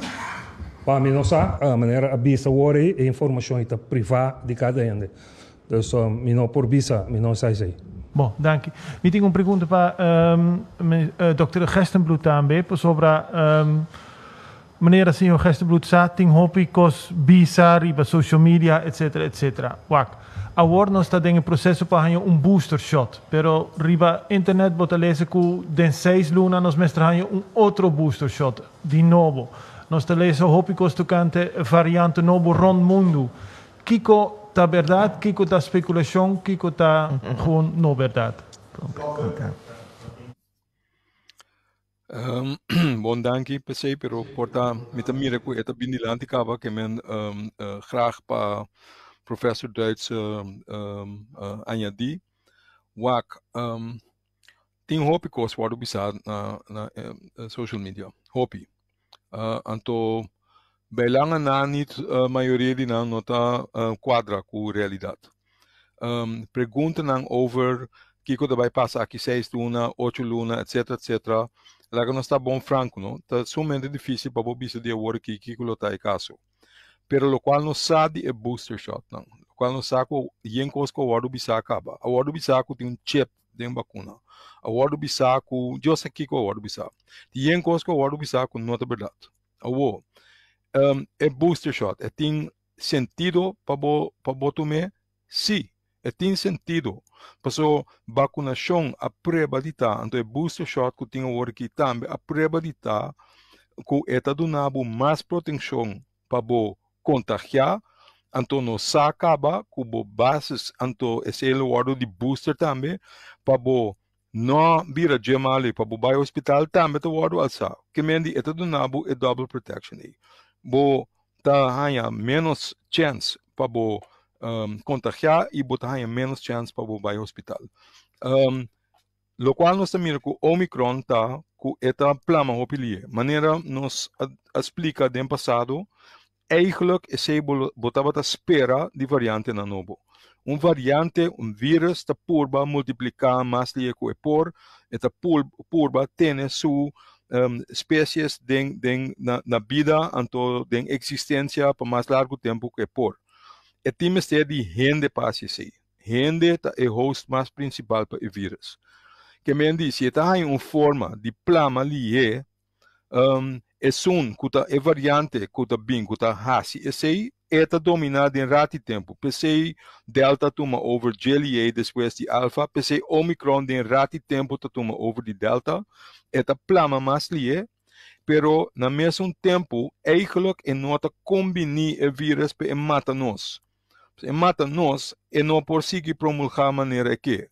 Paamino sa, a maneira a abisa ore e informações da privada de cada ende. Então, mino por bisa, mino sai sei. Bom, danke. Mit Ihnen pergunta para um, ehm, eh, Dr. Gestenblut também sobre um, maneira senhor Gestenblut sa tem hobby os bizar riba social media, etc, etc. Wak. Agora nós está em processo para ganhar um booster shot, pero riba internet bota lese que den seis luna nós mestramos um outro booster shot, de novo. Nós te hopi hópicos tocante variante novo rond mundo. Kiko ta verdade, Kiko ta especulação, Kiko ta gewoon no verdade. Um, bon dankie per se, pero porta met een mire ku eta binilanti kava ke men um, ehm, uh, eh, graag pa professor Duits um, ehm, uh, eh, Anja Di. Wak, um, ehm, tem hopi kos wadu bisa na, na uh, social media. Hopi. uh, anto belanga nanit uh, ah, maioria de não nota uh, quadra com realidade. Um, pergunta não over Kiko da bypass aqui seis luna, oito luna, etc, etc. Lá que não está bom franco, não? Está sumente difícil para o bicho de agora que Kiko lo está caso. Pero lo qual não sabe e booster shot, não? Lo qual não sabe, e em coisa que o Wardo Bissá acaba. O Wardo Bissá tem um chip de uma vacuna award bisa ku josa kiko award Ti yen kos ko award bisa ku nota verdad awo um, é booster shot é tem sentido para bo para bo me sim é tem sentido passou vacinação a preba de tá então é booster shot que tem agora que também a preba de tá com eta do nabo mais proteção para bo contagiar então não acaba com bo bases então esse é o de booster também para bo No, bira džemali, pa bo bajo hospital tam, da bo vodil alsa, ki meni, da je to nabu, je dobro protection. Bo ta haja menos čens, pa bo um, ehm, kontahja, in bo ta haja menos čens, pa bo bajo hospital. Um, lokalno sem rekel, omikron ta, ko je ta plama opilije, manera nos asplika den pasado, eihlok esej bo, bo ta bata spera di variante na nobo. um variante, um vírus, está purba multiplicar mais liego e por, e está purba tem sua um, espécies den, den, na, na vida, então, tem existência por mais largo tempo que por. E temos de gente passa si, Gente é o host mais principal para o vírus. Que me diz, se está em uma forma de plama ali, um, sun kuta e variante kuta bin kuta hasi e sei eta dominada em rati tempo. Pensei delta tuma over GLA depois de alfa. Pensei omicron em rati tempo tuma over de delta. Eta plama mas lie. Pero na mesmo tempo eigenlijk e nota combini e vírus pe e mata nos. E mata nos e não por si promulgar maneira que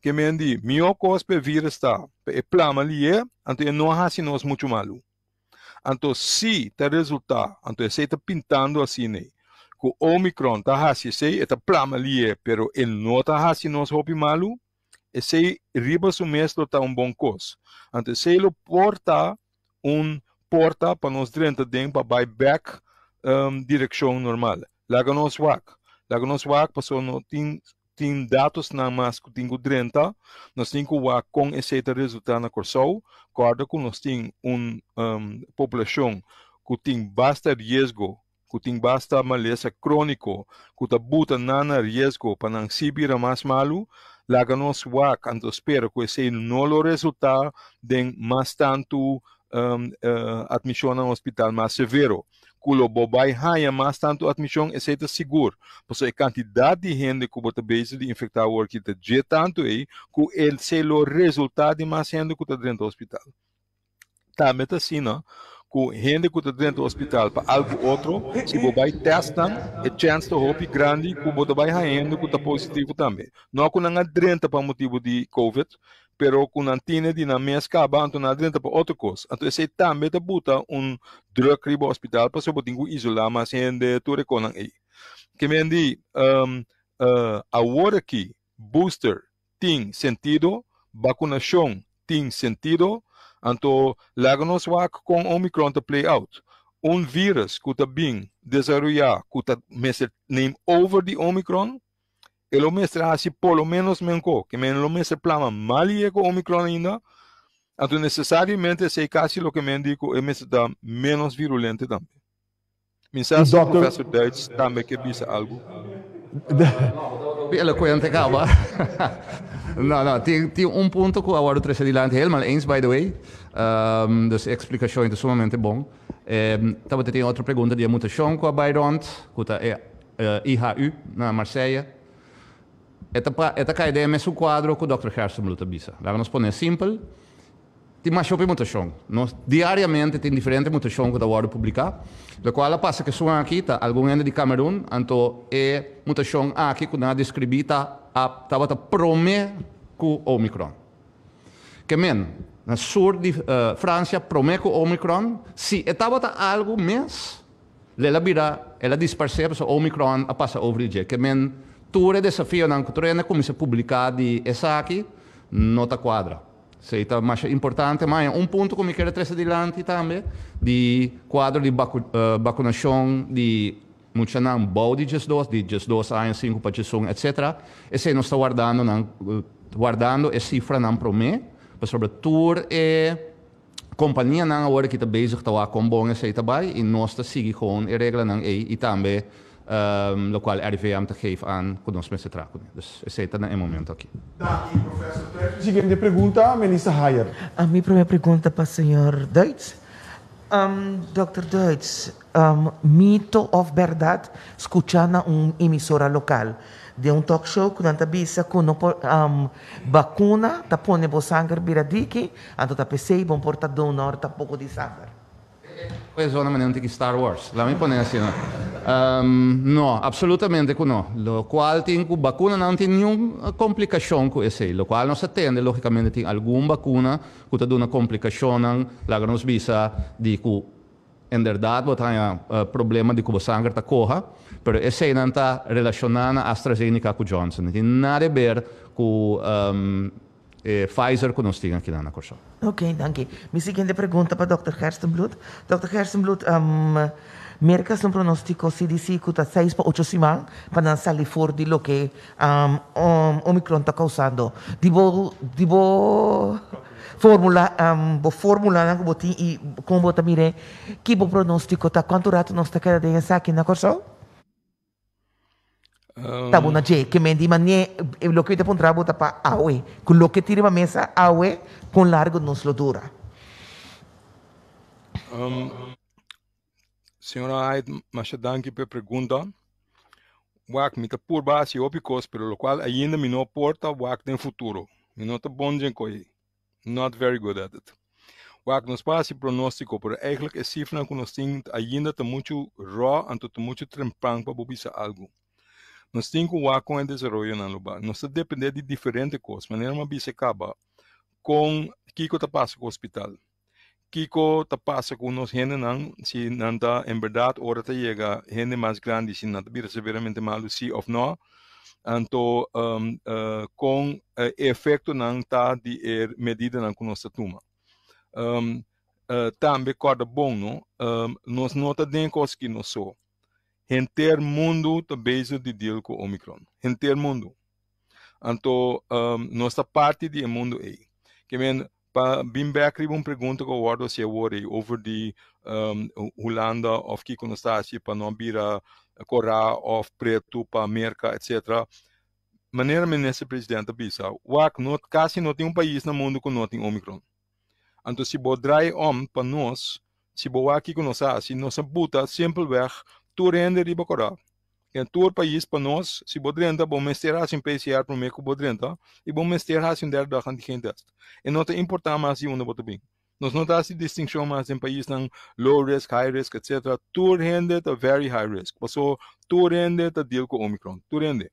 que mendi miocos pe vírus tá. Pe plama lie, ante e não hasi nos muito malu. Então, se te resultado, então se está pintando assim, né? que o Omicron está assim, se está plama ali, pero ele não está assim, nós vamos malu, e se riba su mestre está um bom cos. Então, se ele porta um porta para nós dentro de para back um, direção normal. que nós lá que nós vamos, passou não tem tem dados na que ku 30, nós temos que ver com esse resultado na corsou acorda que nós temos uma um, população que tem bastante risco que tem bastante maleza crônico que ta buta nana para não se virar mais malu laga nos wa canto espero ku esse no lo resulta mais tanto um, uh, eh, admissão a um hospital mais severo Kulobobay haaien maastaan to admission is het sigur. Dus ik kan die dat die hende ku bota base de infectar o ki te tanto to ei ku el selo resultado die gente que ku te eh, dentro hospital. Tá metasina ku gente que te dentro hospital para algo outro se bobai testam e chance to hope grande que bota bai gente que te positivo também. Não ku nanga dentro para motivo de covid pero kun antine di na mes cabanto na dentro pa outro cos. Anto esse também te buta um drug ribo hospital para sobo tingu isola mas ende tu reconan aí. Que me andi um, uh, agora aqui booster tem sentido, vacunação tem sentido, anto lagnos wak com Omicron to play out. Um vírus que está bem desenvolvido, que está over the Omicron, el hombre estará así por lo menos menco, que el hombre se plama mal y con Omicron ainda, entonces necesariamente sei casi lo que me digo, el está menos virulente también. Quizás o professor Deutsch também que disse algo. Eloquente, calma. não, não, tem, um ponto que eu agora trouxe adiante, helemaal eens, by the way. Um, dus explicação é sumamente bom. Um, então, eh, tem outra pergunta de mutação com a Bayron, que eh, é eh, IHU, na Marseille. Это, это кај е месо квадро ко доктор Херстемлута биса. Лага нас поне симпл, tem mais shopping mutação. diariamente tem diferentes mutações que da hora publicar. Da qual passa que são aqui, tá? Algum ainda de Camerun, então é mutação aqui que descrevi descrevita a tava tá prome com Omicron. Que men, na sul de uh, França prome com Omicron, se estava tá algo mês, ela vira, ela dispersa, Omicron a passa over que men Ture desafio na Ancotrena, como se publicar de Esaki, nota quadra. Seita mais importante, mas um ponto como que quero trazer adiante também, de quadro de vacu, uh, eh, vacunação de muitos não bom de ges dois, de GES2 anos, 5 para GES1, etc. Esse não está guardando, não, eh, guardando essa cifra não para mim, mas sobre tour e companhia não agora que está bezig está com bom, e sei etc. E nós está seguindo com a regra não e, e também um, ehm, lokal RIV għam taħħif għan kudon smessi trakuni. Sejta na momento aqui. Daqui, professor, ġigħem di pregunta, menisa ħajer. A mi prima pregunta pa senjor Deutz. Um, Dr. Deutz, um, mito of verdad skuċana un emissora local de um talk show kun anta bisa kun um, bakuna tapone bo sangar biradiki, anta tapesej bom portador, or tapoco di sangar questo è una maniera di Star Wars, la mi pone così, no? Um, ehm, no, assolutamente no, lo quale in vacuna non c'è nessuna complicazione con esse, lo quale non se atende logicamente che alcuna vacuna te ha una complicazione, la gran svisa di cui in verità c'è un problema de di cui sangue ta coja, pero esse non sta relazionata a AstraZeneca con Johnson, non nada a ver con... Um, ehm, eh, Pfizer aqui na korsal. Ok, danke. Minha siguiente pergunta para o Dr. Herstenblut. Dr. Herstenblut, um, ehm, Mercas un pronostico CDC está 6 para 8 semanas para salir fora de lo que um, um, Omicron está causando. De boa fórmula, um, ehm, boa fórmula na botin e como botamire, que bo pronostico tá quanto rato nós está querendo saque na Corsal? está ah. je que me di manie eh, lo que te pondrá bota pa awe con lo que tire ma mesa awe con largo nos lo dura um, hay Aid Machadanki pe pergunta wak mi ta por base opicos pero lo cual ainda me no porta wak den futuro me no te bom coi not very good at it wak nos passa pronóstico pero eigenlijk la cifra que nos tem ainda está mucho raw anto está mucho trempang para bobisa algo Nós temos que usar com o desenvolvimento no lugar. Nós depender de diferentes coisas. Mas não é acaba com o que está passando com o hospital. O que está passando com os gente não, se não está, em verdade, hora de chegar gente mais grande, se não está severamente mal, se ou não. Então, um, uh, com uh, efeito não está de er, medida não que nós tomamos. Um, uh, também, corda bom, não? Um, nós não estamos que nós somos. Henter mundo também de deal com Omicron. Henter mundo. Então, um, nossa parte do mundo é. Que men, para bem back, uma pergunta que eu guardo se eu over the um, Holanda, ou que quando está assim, para não vira corá, ou preto, para América, etc. Maneira ministro presidente bisa, wak not, quase não tem um país no mundo que não tem Omicron. Então, se bodrai om para nós, se boa aqui com nós, se nós buta, sempre ver Turenda de Bocoró. Em todo país, para nós, se bom vamos ter assim PCR para o meio que podrenta, e vamos ter assim der da gente quem testa. E não tem importar mais de onde você vem. Nós não temos distinção mais em país não low risk, high risk, etc. Turenda está very high risk. Passou, turenda está deal com Omicron. Turenda.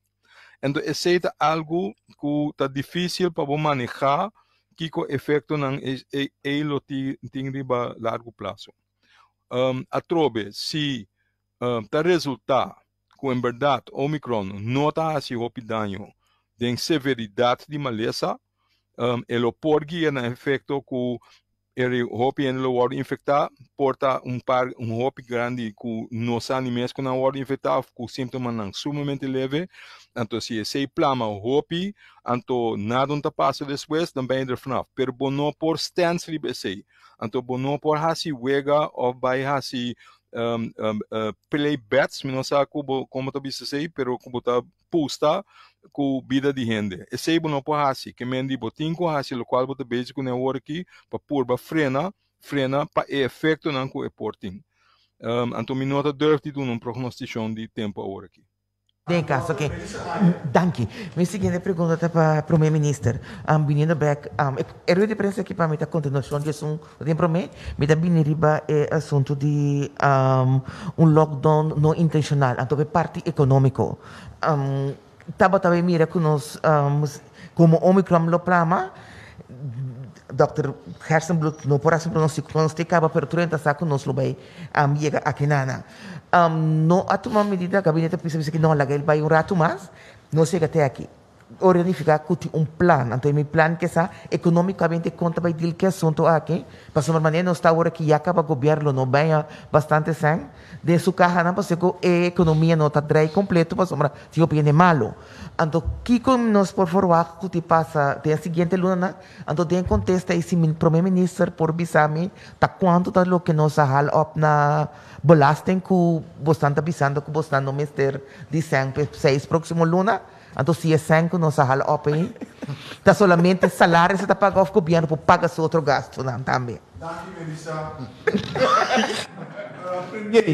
Então, é é algo que está difícil para manejar, que o efeito não é, é, é, é, é, é, largo prazo um, atrobe se ah, para resultar com em verdade Omicron nota está se opinando de severidade de maleza, um, ah, ele pode em efeito que ele hopi en lo word infecta porta um par um hopi grande que nos animes com a ward infecta com sintoma não sumamente leve então se esse se plama hopi então nada não passa depois também de fnaf pero bono por stance libe esse, então não por hasi wega ou by hasi um, um, uh, play bets, não sabe como, como tá visto sei, pero como tá posta com vida de rende. E sei não por assim, que mendi botin com assim, o qual bota basic network para para frena, frena para efeito não com reporting. Um, então, minha nota deve ter um prognóstico de tempo agora aqui. Denka, oké. ok, danke. minha seguinte pergunta está para o meu ministro. Um, vindo back, um, eu tenho pensa que para mim está continuação de assunto, tem para mim, me está vindo riba é assunto de um, um lockdown não intencional, então é parte econômico. Um, estava também mira que nós, um, como Omicron lo prama, doctor доктор no no se се pero pero 30 sacos no лубей lo лlega a que nana. Um, no a tomar medida gabinete dice que no la que él va un rato más, no se hasta aquí. que cuti un plan, entonces mi plan que sea económicamente conta para que qué asunto aquí, para su manera no está ahora que ya acaba gobierno no vaya bastante san de su caja, no pasa la economía no está completo, para su manera, si viene malo. Ando Kiko nos por favor kuti pasa de la siguiente luna ando den contesta y si mi primer ministro por visami, ta cuánto ta lo que nos hal op na belasten ku bostanta pisando ku bostando mister diciembre seis próximo luna ando si es cinco nos hal op ahí ¿eh? ta solamente salario se ta paga of gobierno por pues paga su otro gasto también. Thank you, Melissa.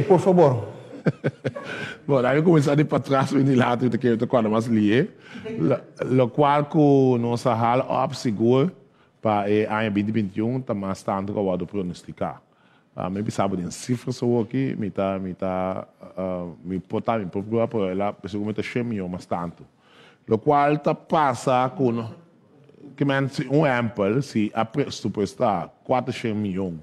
por favor. Bom, aí eu a ir para trás, vim lá, eu tenho que quando mais lié. Lo qual que nossa hal op seguro para o ano 2021 está mais tanto que eu vou pronosticar. Uh, me pensava em cifras só aqui, ah, me tá, me tá, uh, me botar, me procurar por ela, seguramente cheio mais tanto. Lo qual tá passa com que menos um exemplo, se a superstar 4 milhões,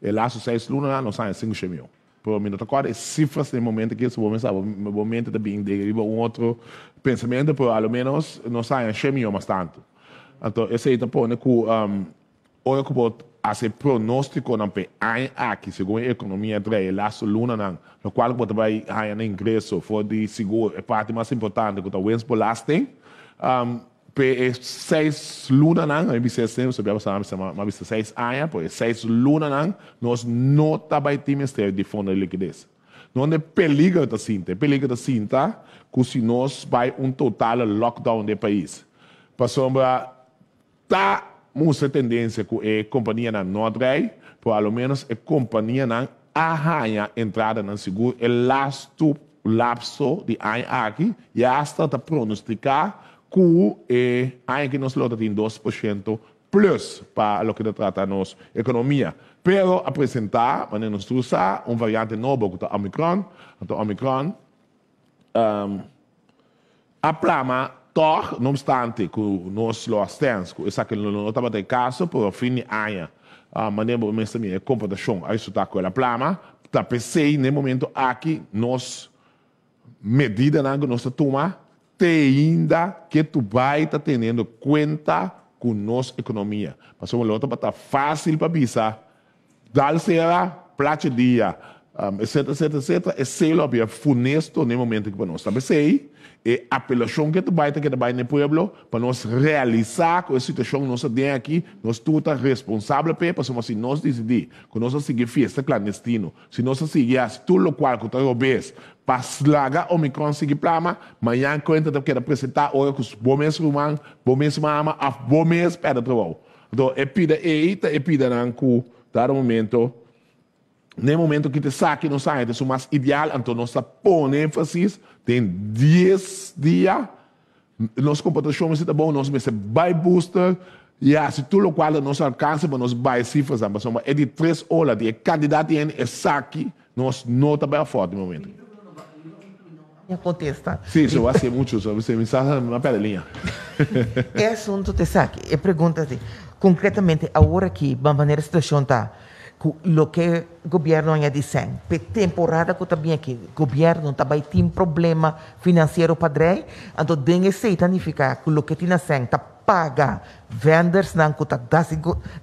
e lá sucesso luna não sai 5 milhões. por provavelmente outra coisa. Cifras, no momento que esse homem sabe, no momento de bem deriva é um outro pensamento, por ao menos não sai chemio é mais tanto. Então, esse aí também né, que um, olha que pode fazer pronóstico não pe ai aqui segundo a economia tre laço luna não no qual pode vai ai um né, ingresso for de seguro é parte mais importante que talvez por lasting um, seis lunas lang, ibig sabihin, sabi sa mas sa mabisa, seis anos por seis lunas não, nós não trabalhamos de fundo de liquidez. Não é perigo da cinta, perigo da cinta, que se nós vai um total lockdown do país. Passamos tá muita tendência que eh, a companhia na por pelo menos a eh, companhia não arranha entrada no seguro, é lasto lapso de ano aqui, e está para pronosticar que eh, hay que nos lo en 2% plus para o que nos trata nos economia, Pero apresentar presentar, nos usa um variante novo que o Omicron, entonces Omicron um, aplama Tor, não obstante, que nós nós temos, que isso que não estava de caso, por fim de ah, ano, a maneira como essa minha computação, a isso está com a plama, está pensei, no momento aqui, nós medida na que nós toma ainda que tu vai estar tá tendo conta com nossa economia. passamos uma outra para estar fácil para pisar. Dá-se a dia um, etc, etc, etc. E sei lá, é funesto no momento que nós estamos aí. E a apelação que vai ter que te baita no pueblo, para nós realizar com a situação que nós temos aqui, nós todos responsáveis para somos se nós decidir que nós seguir festa clandestino, se nós seguir tudo o qual que tu vez para slaga o micron seguir plama, amanhã conta que apresentar hora que os bomes rumam, bomes mama, a bomes perde trabalho. Então, é pida eita, é pida nanku, dar um momento, no momento que te saque no site, isso é mais ideal, então nós põe ênfase, tem 10 dias, nós computações está bom, nós mesmo vai booster, e yeah, se tudo qual nós alcança, nós vai cifras, mas é de 3 horas, de candidato é saque, nós não está bem forte no momento. Minha contesta. Sim, eu acho muito, você me sabe uma pedelinha. é assunto de saque, é pergunta, assim, concretamente, agora que a maneira situação está, lo que o governo é dizendo. Pe temporada que também que o governo também tem problema financeiro padre então tem que significar que o que tem sendo tá paga venders não que tá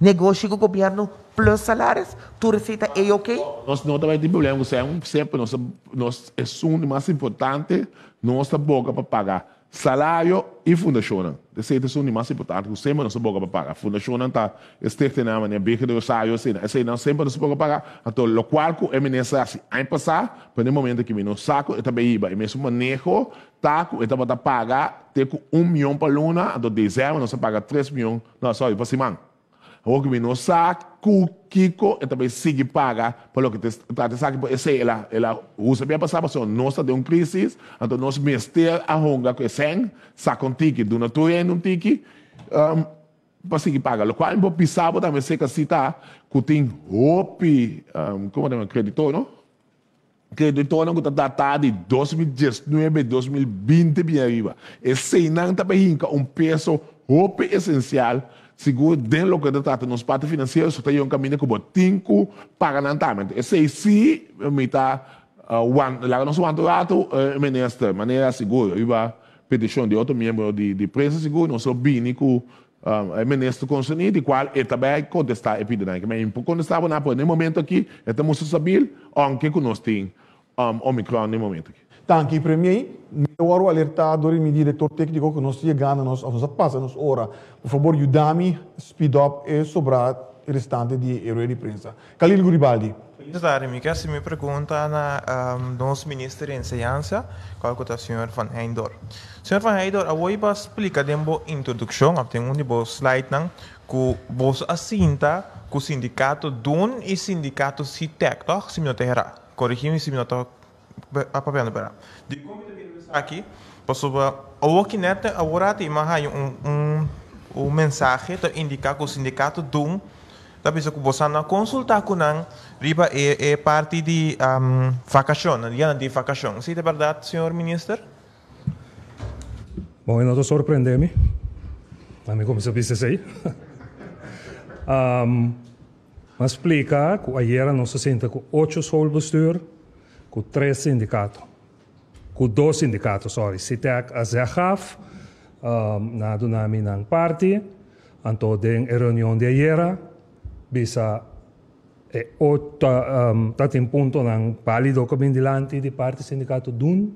negócio com o governo plus salários, tu receita é ok? Nós não também tem problema, você é um sempre nós nós é um mais importante nossa boca para pagar salário e fundação. Dessa é a mais importante, que sempre não se pode pagar. A fundação está estreita na maneira, bem que o salário, essa não sempre não se pode pagar. Então, o qual que é ministro assim, em passar, para no momento que não saco, está bem iba, e mesmo manejo, eu está para pagar, tenho um milhão para luna, então dezembro não se paga três milhões, não, só, para semana. Ogmino sa kukiko, e também sigue paga lo que está te saque. Esse, ela, ela usa bem a passar, passou nossa de um crise, então nós mestre a honga que esse, saca um tiki do natural um tique, um, para seguir paga. O qual eu vou também, sei que se está, que tem roupa, um, como é que é creditor, não? Creditor não que está datado de 2019, 2020, bem arriba. E sem nada para um peso roupa essencial, Sigur, den local que trata nos parte financeiros, só tem um caminho que bota 5 pagamento. E sim se está lá nos mandato, é de maneira seguro, iba petição de outro membro de, de presa seguro, não sou bínico, um, ministro concernido, de qual é também contestar a epidemia. Mas contestava na no momento aqui, estamos saber onde que nós temos o Omicron no momento aqui tanki premiei, melhor o alertar o meu diretor técnico que nós chegamos, nós, nós passamos hora. Por favor, ajudame, speed up e sobrar o restante de erro de prensa. Khalil Guribaldi. Secretário, me quer se me pergunta na um, nosso ministro de Enseñanza, qual é o senhor Van Heindor. Senhor Van Heindor, a voi explicar explica de uma introdução, tem um de slide, não, que vos assinta que o sindicato DUN e sindicato CITEC, tá? Se me não corrigir-me se me não Papel, De como aqui, pessoa, o que nete agora tem mais um um um mensagem para indicar que o sindicato dum da pessoa que você não consulta com não riba é, é parte de um, vacação, dia de vacação. Sim, de verdade, senhor ministro? Bom, eu não estou surpreendendo-me. Também como se disse aí. um, mas explica que ayer não se senta com oito solbestuur cu trei sindicatul, cu două sindicatul, sorry, Siteac Azehaf, um, na aduna mina în party, anto den reunion de iera, bisa e o tat in punto um, nan palido come dilanti di parte sindicato dun,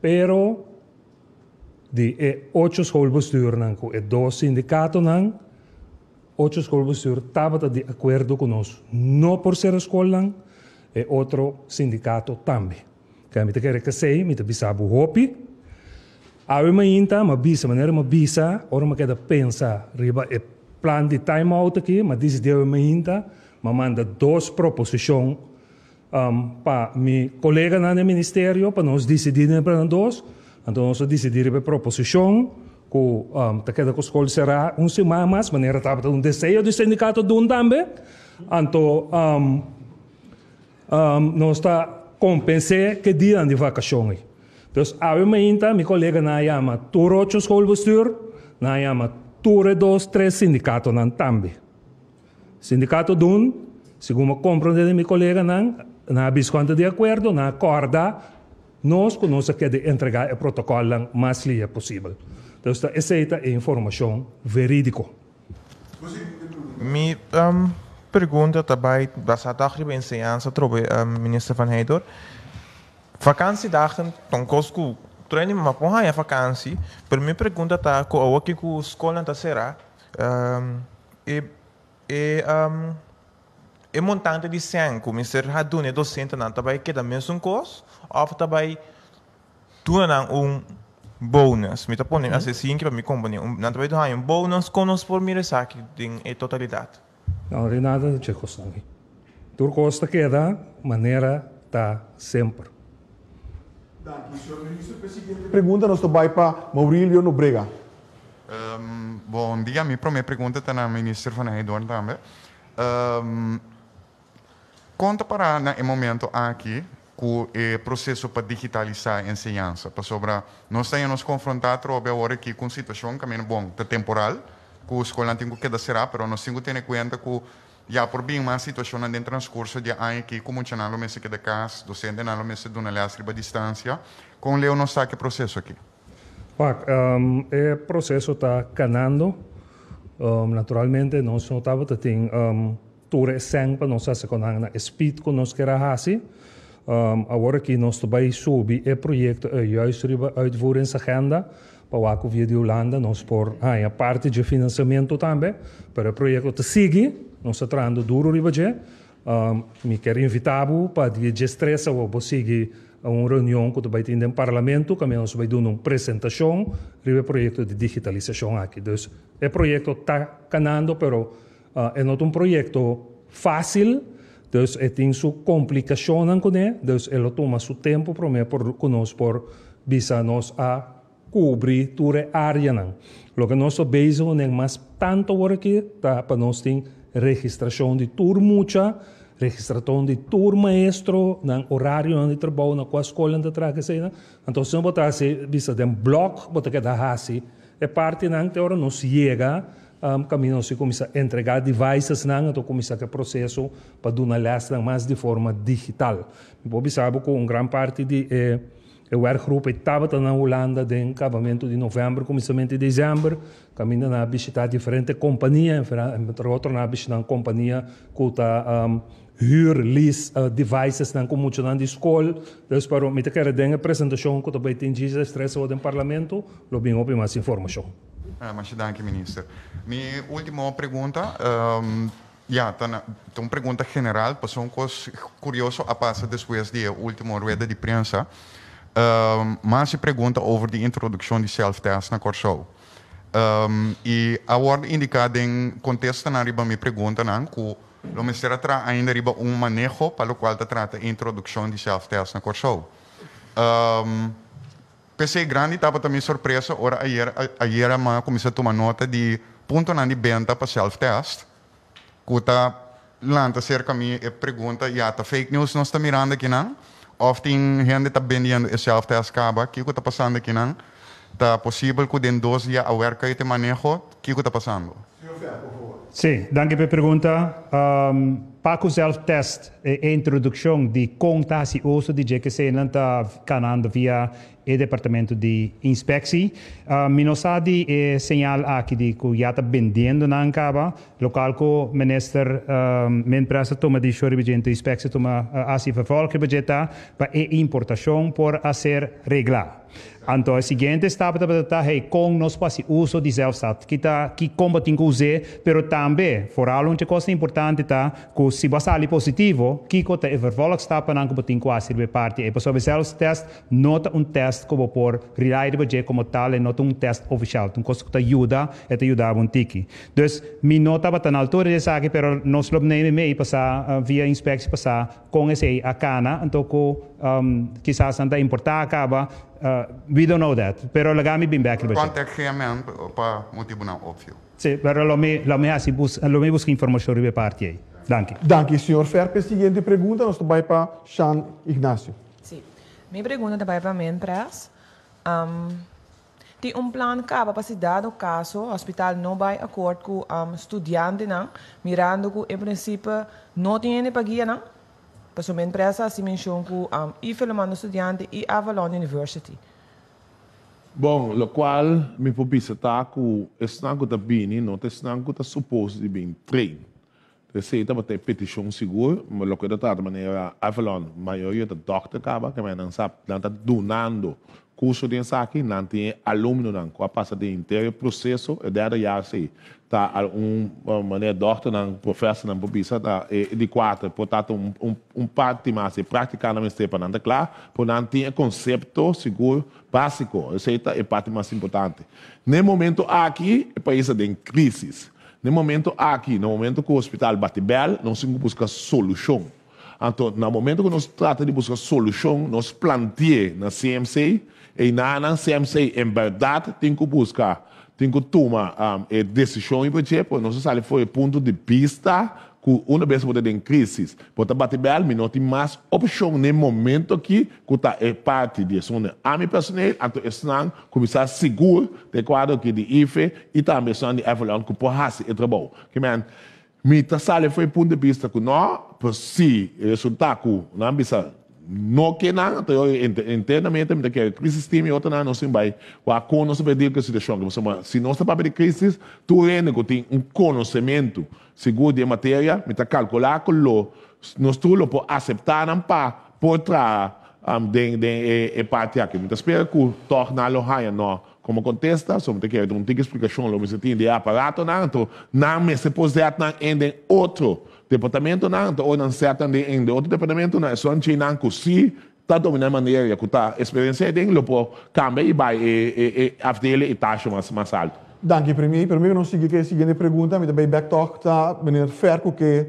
pero di e ocho skolbestuur nan e do sindicato nan ocho skolbestuur tabata di accordo con nos, no por ser skollang, e outro sindicato também. que a te quer que sei, mi te bisabu hopi. a ma inta, ma bisa, maneira ma bisa, ora ma queda pensa riba e plan de time out aqui, mas diz de a ma inta, ma manda dois proposições um, para mi colega no ministério para nós decidirem para nós. Então nós decidir para proposição com um, ta queda com escola será um semana manera maneira tá um desejo do sindicato de um também. Então um, um, nós está compensar que dia de vacações. Então, há uma inta, meu colega na chama Turocho Skolbustur, na chama Ture 2, 3 sindicato na Tambi. Sindicato Dun, segundo compreende meu colega, na, na bisconta de acordo, na corda, nós que nós entregar o protocolo mais lia possível. Então, essa é a informação verídica. Me, um pergunta dabei, was hat auch über enseñanza trouxe ministra Van Heidor. Vacância então cosco treino uma porra é vacância. Para mim pergunta está o que que escola tá será um, e e um, e montante de 5, me ser radune docente não também que da mesmo curso, ou também tuanan um bonus, me tá pondo assim que para me combinar, não também do um bonus conosco por mira saque em totalidade tem nada de Tchekoslováquia. Turco que queda, maneira está sempre. Pergunta nosso pai para Maurílio Nobrega. Um, ehm, bom dia, a minha primeira pergunta está na ministra ministro Dorn também. Um, conta para, no momento aqui, com o processo para digitalizar a ensinança. Para sobre, nós temos nos confrontado agora aqui com situação que é bom, temporal, ku skolan tingu keda sera pero no singu tene cuenta ku ya por bem bin ma situación en transcurso de ai ki ku mucha nalo mese keda kas docente nalo mese duna le asriba distancia con leo sabe que processo aqui Pak, um, e processo está canando um, naturalmente nós notava que tem um, ture sempre nós se conhece na speed com nós que era assim um, agora que nós também soube o projeto é juist uitvoeringsagenda agenda Palaco Via de Holanda, nós por ah, a parte de financiamento também para o projeto que segue, nós trabalhando duro ribadê. Um, me quero invitar para dia de estresse ou para seguir uma reunião que vai ter no parlamento, que nós vamos dar uma apresentação sobre o projeto de digitalização aqui. Então, o projeto está canando, mas uh, é não um projeto fácil, então é is sua complicação aan kunnen. Dus toma seu tempo para nós, por conosco por bisa a a área. Logo, nós beijamos nem mais tanto porque tá, para nós ter registração de turma, registração de turma maestro, no horário de trabalho, na qual escola de trabalho, então se botar assim, vista de um bloco, botar que dá assim, é parte não que agora nos chega, um, caminho se começa a entregar devices não, então começa que processo para dar uma lasta mais de forma digital. Vou sabe que uma grande parte de eh, eu ergrupo estava na Holanda de acabamento de novembro, começamento de dezembro. Caminha na visitar diferentes companhias, entre outras na visitar companhia que está um, lease uh, devices na né, kom de escola. Então, espero que dus waarom apresentação, que dingen presentatie komt op het em stress wordt in parlement lobbying op mais informação ah mas ministro. minha última pergunta um, já yeah, uma pergunta geral é um coisa curioso a passar depois da última rueda de prensa um, ehm, mas se pergunta sobre a introdução de self-test na Corsol. Um, ehm, e a ordem indicada em contexto na riba me pergunta não né, que o mestre traz ainda riba um manejo para o qual trata a introdução de self-test na Corsol. Um, ehm, pensei grande estava também surpresa ora ayer ayer a começou a tomar nota de ponto na de venda para self-test. está lanta cerca me e pergunta e ata tá fake news nós está mirando aqui não? Of ting hende ta bendian hetzelfde eh, als que Kiko passando aqui não? Ta possível que den dos ya awerka y te manejo. Kiko ta pasando. Sim, danke pela pergunta. Um, Paco self-test é eh, introdução de conta se uso de GQC não está canando via e departamento de inspecção. Uh, ah, minosadi e sinal aqui de que já está vendendo na Ancaba, local que o ministro, uh, ah, minha empresa toma de choro de inspecção, toma uh, assim para volta que para importação por a ser regular. Então, a seguinte etapa é como nós o uso de self-sat, que tá que como tem que usar, mas também, fora uma coisa importante, tá, que se passar ali positivo, que que é vervolg etapa não que tem que fazer parte, é para self-test, nota um teste como por reliable como tal, e nota um teste oficial, então coisa que te ajuda, é te ajudar um tiki. Então, minha nota para na altura de saque, mas nós não podemos meio passar ah, via inspeção passar com esse a cana, então que um, kisa santa importaka acaba. uh, we don't know that pero è bin back è che him and pa motibo na opcio sì però lo mi lo mi asi bus lo mi bus informazioni be parti eh. danke danke signor Ferpe siguiente pregunta nostro bai pa Sean Ignacio sì mi pergunta da bai pa mentras um, ti un plan kaba pasi dado caso hospital no by accord con um, studiante mirando che in principio non tiene pagia na Pas om empresa assim mencionou am Ifelman estudante e Avalon University. Bom, lo qual mi que ta ku estango ta bini, no te estango ta supposto di bin train. Te sei ta bate petition seguro, ma lo que da ta maneira Avalon maioria da doctor kaba que men sap dan ta donando curso de ensaque, não tem aluno não, com a passa de interior processo, é da área sei tá, um, uma anedota na professa na bobissa da de quatro portanto um um, um parte mais na separada claro não tinha conceito seguro básico essa é parte mais importante no momento aqui é o país está em crise no momento aqui no momento que o hospital bate bel não se busca solução então no momento que nós trata de buscar solução nós planteamos na CMC e na, na CMC em verdade tem que buscar tem eh, que tomar um, decisão porque não se sabe foi ponto de pista que uma vez pode ter crise, pode bater bem não tem mais opção no momento que que tá é parte de isso. A minha personal, a tua estão começar seguro de quadro que de IFE e também são de Evelyn com por raça e trabalho. Que man, me tá sale foi ponto de pista que não, por si resultado não é bizarro. no que nada, então internamente me que crisis tiene otra nada no se vai, o a pedir que situação que você se não está para crisis, tu ainda que tem um conhecimento seguro de matéria, me está calcular com lo, nós tu lo por aceitar não para por tra um, de de e, e parte aqui, me espera que torna lo haya não como contesta, só me tem que um tem explicação lo me se tem de aparato nada então não me se pode atender outro departamento nan não nan certa en outro departamento não nan son chi se kusi dominando a maneira que tá experiência tem lopo e vai e e e afdele e taxa mais mais alto. Danke, primeiro, primeiro não segui que a seguinte pergunta, me também backtalk talk tá menino Ferco que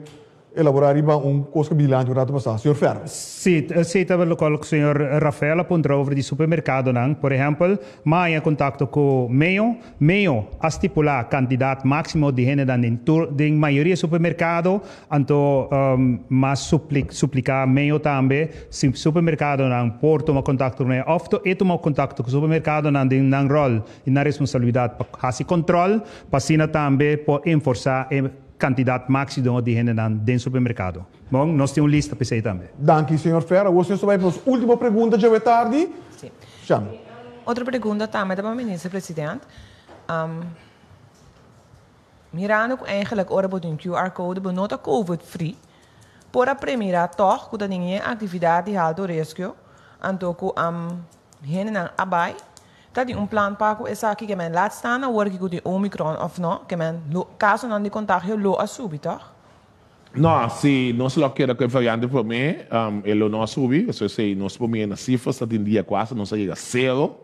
elaborar iba un cosa bilancio rato pasado. Señor Ferro. Sí, sí, también lo coloco, señor Rafael, apunta sobre el supermercado, ¿no? Por ejemplo, más en contacto con meio, meio a estipular candidato máximo de género en de mayoría supermercado, anto um, más suplic, suplicar meio también, si supermercado, ¿no? Por tomar contacto con él, ofto e tomar contacto con supermercado, ¿no? De un rol y una responsabilidad, fazer control, para también por enforzar Quantidade máxima de gente dentro do supermercado. Bom, nós temos uma lista para você também. Obrigado, senhor Ferra. senhor vai para a última pergunta, já é tarde. Sim. Chame. Outra pergunta também para o ministro-presidente. Um, Miran ook eigenlijk orde op een QR-code nota COVID-free. para Por premira torre da ninguém atividade de alto risco, antoku am henen abai, ta di un plan pa ku esa ki kemen laat staan na worki ku di omicron of no kemen lo caso non di contagio lo a subito No, se não se loqueira com a variante para mim, um, ele não soube. Isso é, se nós pomos nas cifras, atendia quase, não se chega a zero.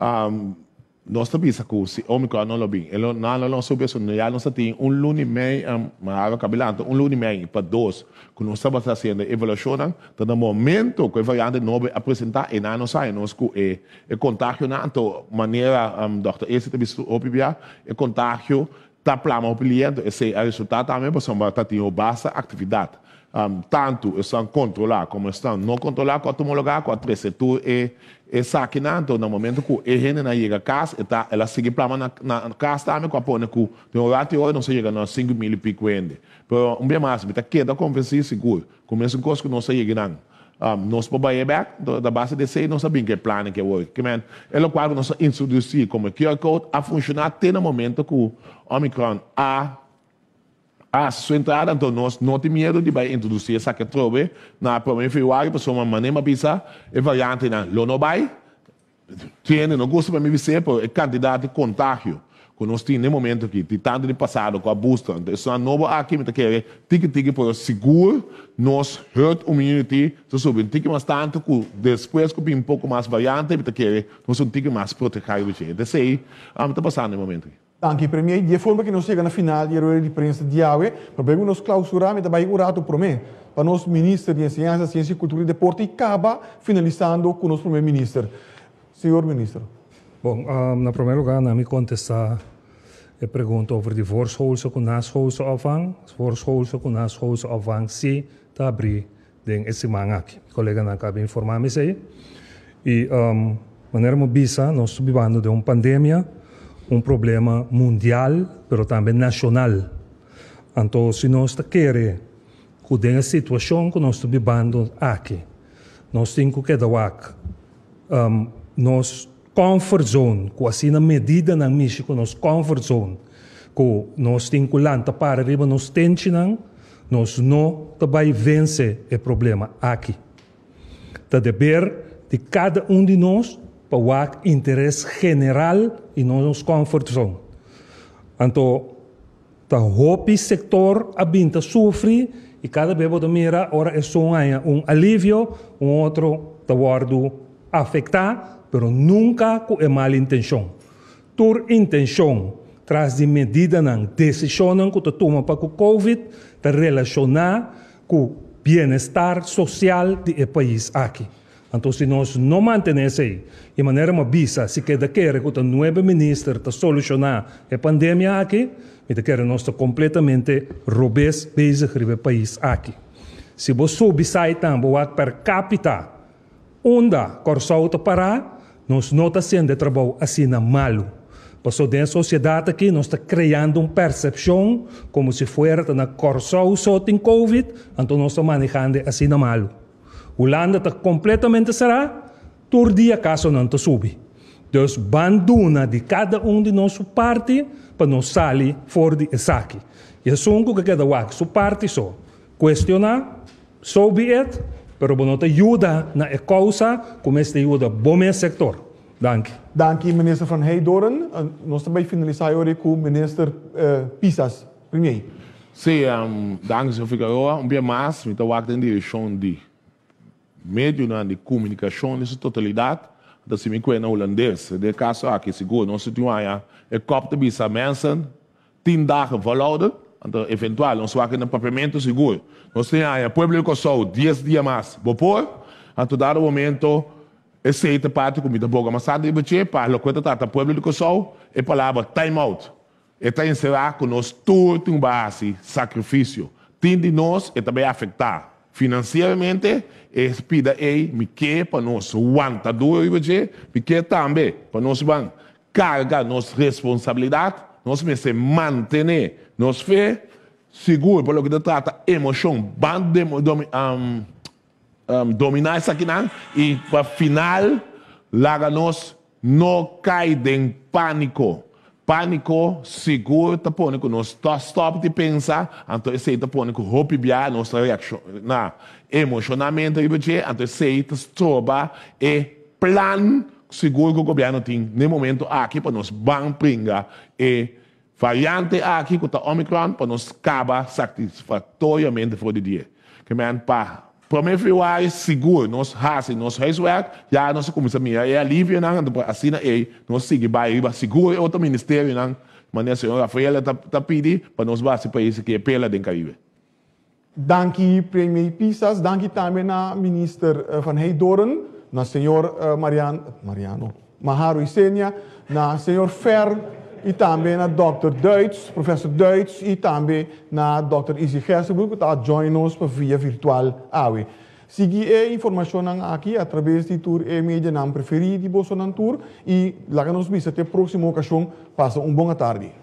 Um, sabemos bisa ku si Omicron não lo bin. Elo não não non sube sun ya non sa um un luni mei am ma ava cabilanto un luni mei pa dos ku non stava sta sendo evoluziona da da momento che variante nobe a presenta e não sai non scu e e contagio nato maniera am doctor e se te bisu opibia e contagio ta plama o cliente e se a risultata também me pa somba ta tin atividade um, tanto estão controlados como estão não controlados com a homologar com três setor e e é, é saquinando no momento que a gente não chega a casa está ela segue para na, casa também tá, com a pone que tem horário de hoje não se chega a 5 mil e pico ainda pero um bem mais está queda tá convencer seguro começa com que não se chega não um, nós para baixo back da base de sei não sabem que plano que é hoje que man é o qual nós introduzir como QR code a funcionar até no momento que o Omicron a a ah, sua entrada, então nós não temos medo de vai introduzir essa que trove na primeira fevereiro para uma maneira pisa, é variante na vai. tem, não gosto para me dizer, porque é candidato de contágio, que nós temos no momento aqui, de tanto de passado com a busta, então é uma nova aqui, mas que tique tique para seguro, nós herd immunity, então sobe tique mais tanto, que depois que um pouco mais variante, mas que nós um tique mais protegido, então aí está passando no momento aqui anche i premi di forma che non si na final di errore prensa di aue, proprio uno clausurame da bai curato per me, para nós ministro de ensino, Ciência, Cultura e Deporte e acaba finalizando com o nosso primeiro-ministro. Senhor ministro. Bom, um, ehm, na primeiro lugar, na me contestar a pergunta sobre de voorschoolse com naschoolse afvang, voorschoolse com naschoolse afvang, sim, está abri den esse mangak. O colega não cabe informar-me isso aí. E, um, maneira mobisa, nós subimos de uma pandemia, um problema mundial, pero también nacional. Entonces, se nós queremos cuidar la situación que nós estamos viviendo aquí, nós temos que dar um, nós comfort zone, com assim na medida na México, nós comfort zone, com nós temos que lanta para riba nós temos nós não também vence o problema aqui. Tá dever de cada um de nós para o interesse general e não nos comfort zone. Então, o tá, setor abinta sofre e cada da mira, ora é só um, alívio, um outro da guardo afetar, mas nunca com a mal intenção. Tua intenção traz de medida na decisão que você toma para o Covid, te relacionar com o bem-estar social do país aqui. Então, se nós não mantemos aí, de maneira uma bisa, se queda que o novo ministro está solucionar a pandemia aqui, e quer nós está completamente robês o país aqui. Se você subir sair também, per capita, onde Corsau está parar, nós não estamos sendo trabalho assim na malu, Passou dentro da sociedade aqui, nós está criando uma percepção como se fosse na Corsau só tem Covid, então nós estamos manejando assim na malu. Holanda está completamente será, door caso não te subi. Dus banduna de cada um de nosso parte para não sair fora de saque. E é só que cada um, sua parte só. Questionar, soube it, pero não te ajuda na causa, como este ajuda bom sector. Danke. Danke, ministro minister Van Heidoren. Eh, Nós também finalizamos com o ministro uh, eh, Pisas. Primeiro. Sim, um, ehm, dank, senhor Figueiredo. Um bem mais, então, o acto em direção de médio de comunicação nessa totalidade, da is mijn kwijna Hollandees. De kaas er ook is goed. Ons zit a copta de Ik kopte bij zijn mensen eventual, não verlouden. En no ons seguro. Nós temos aí, a público só 10 dias mais. Bopor, a todo momento, aceita parte de comida boa. Mas sabe, você o quando está o pueblo coçou, é a palavra time out. Está encerrar com nós tudo em base, sacrifício. Tem de nós e também afetar financeiramente expida ei me que para nós aguenta do IBG, me que também para nós banco carga nossa responsabilidade, nós se manter nossa fé seguro o que trata emoção, bando de, um, um, dominar isso aqui não e para final larga nós não cai em pânico. Pânico, seguro, tapônico, nós stop de pensar, então esse sei tapônico, hopi bia, nossa reação, na emocionamento, então esse sei toba tá e plan seguro que o governo tem, nem momento aqui, para nós banpringa e variante aqui, com o Omicron, para nós acabar satisfatoriamente por dia. Que me para prometer seguro, nós raça, nosso resguardo, já nós começamos a é alívio, não, assim, E, nós seguir para seguro, é outro ministério, não, mas a senhora Rafaela está tá pedindo para nós base para isso que é pela do Caribe. Danke, Premier Pisas, danke também eh, na minister Van Heidoren, na senhor Mariano, Mariano Maharu Isenia, na senhor Fer, e também na Dr. Deutsch, professor Deutsch, e também na Dr. Izzy Gerstenberg, que está join-nos via virtual. Awe. Segui a informação aqui através de tour e a não preferida de Bolsonaro Tour e lá que nos vemos até a próxima ocasião. Passa uma boa tarde.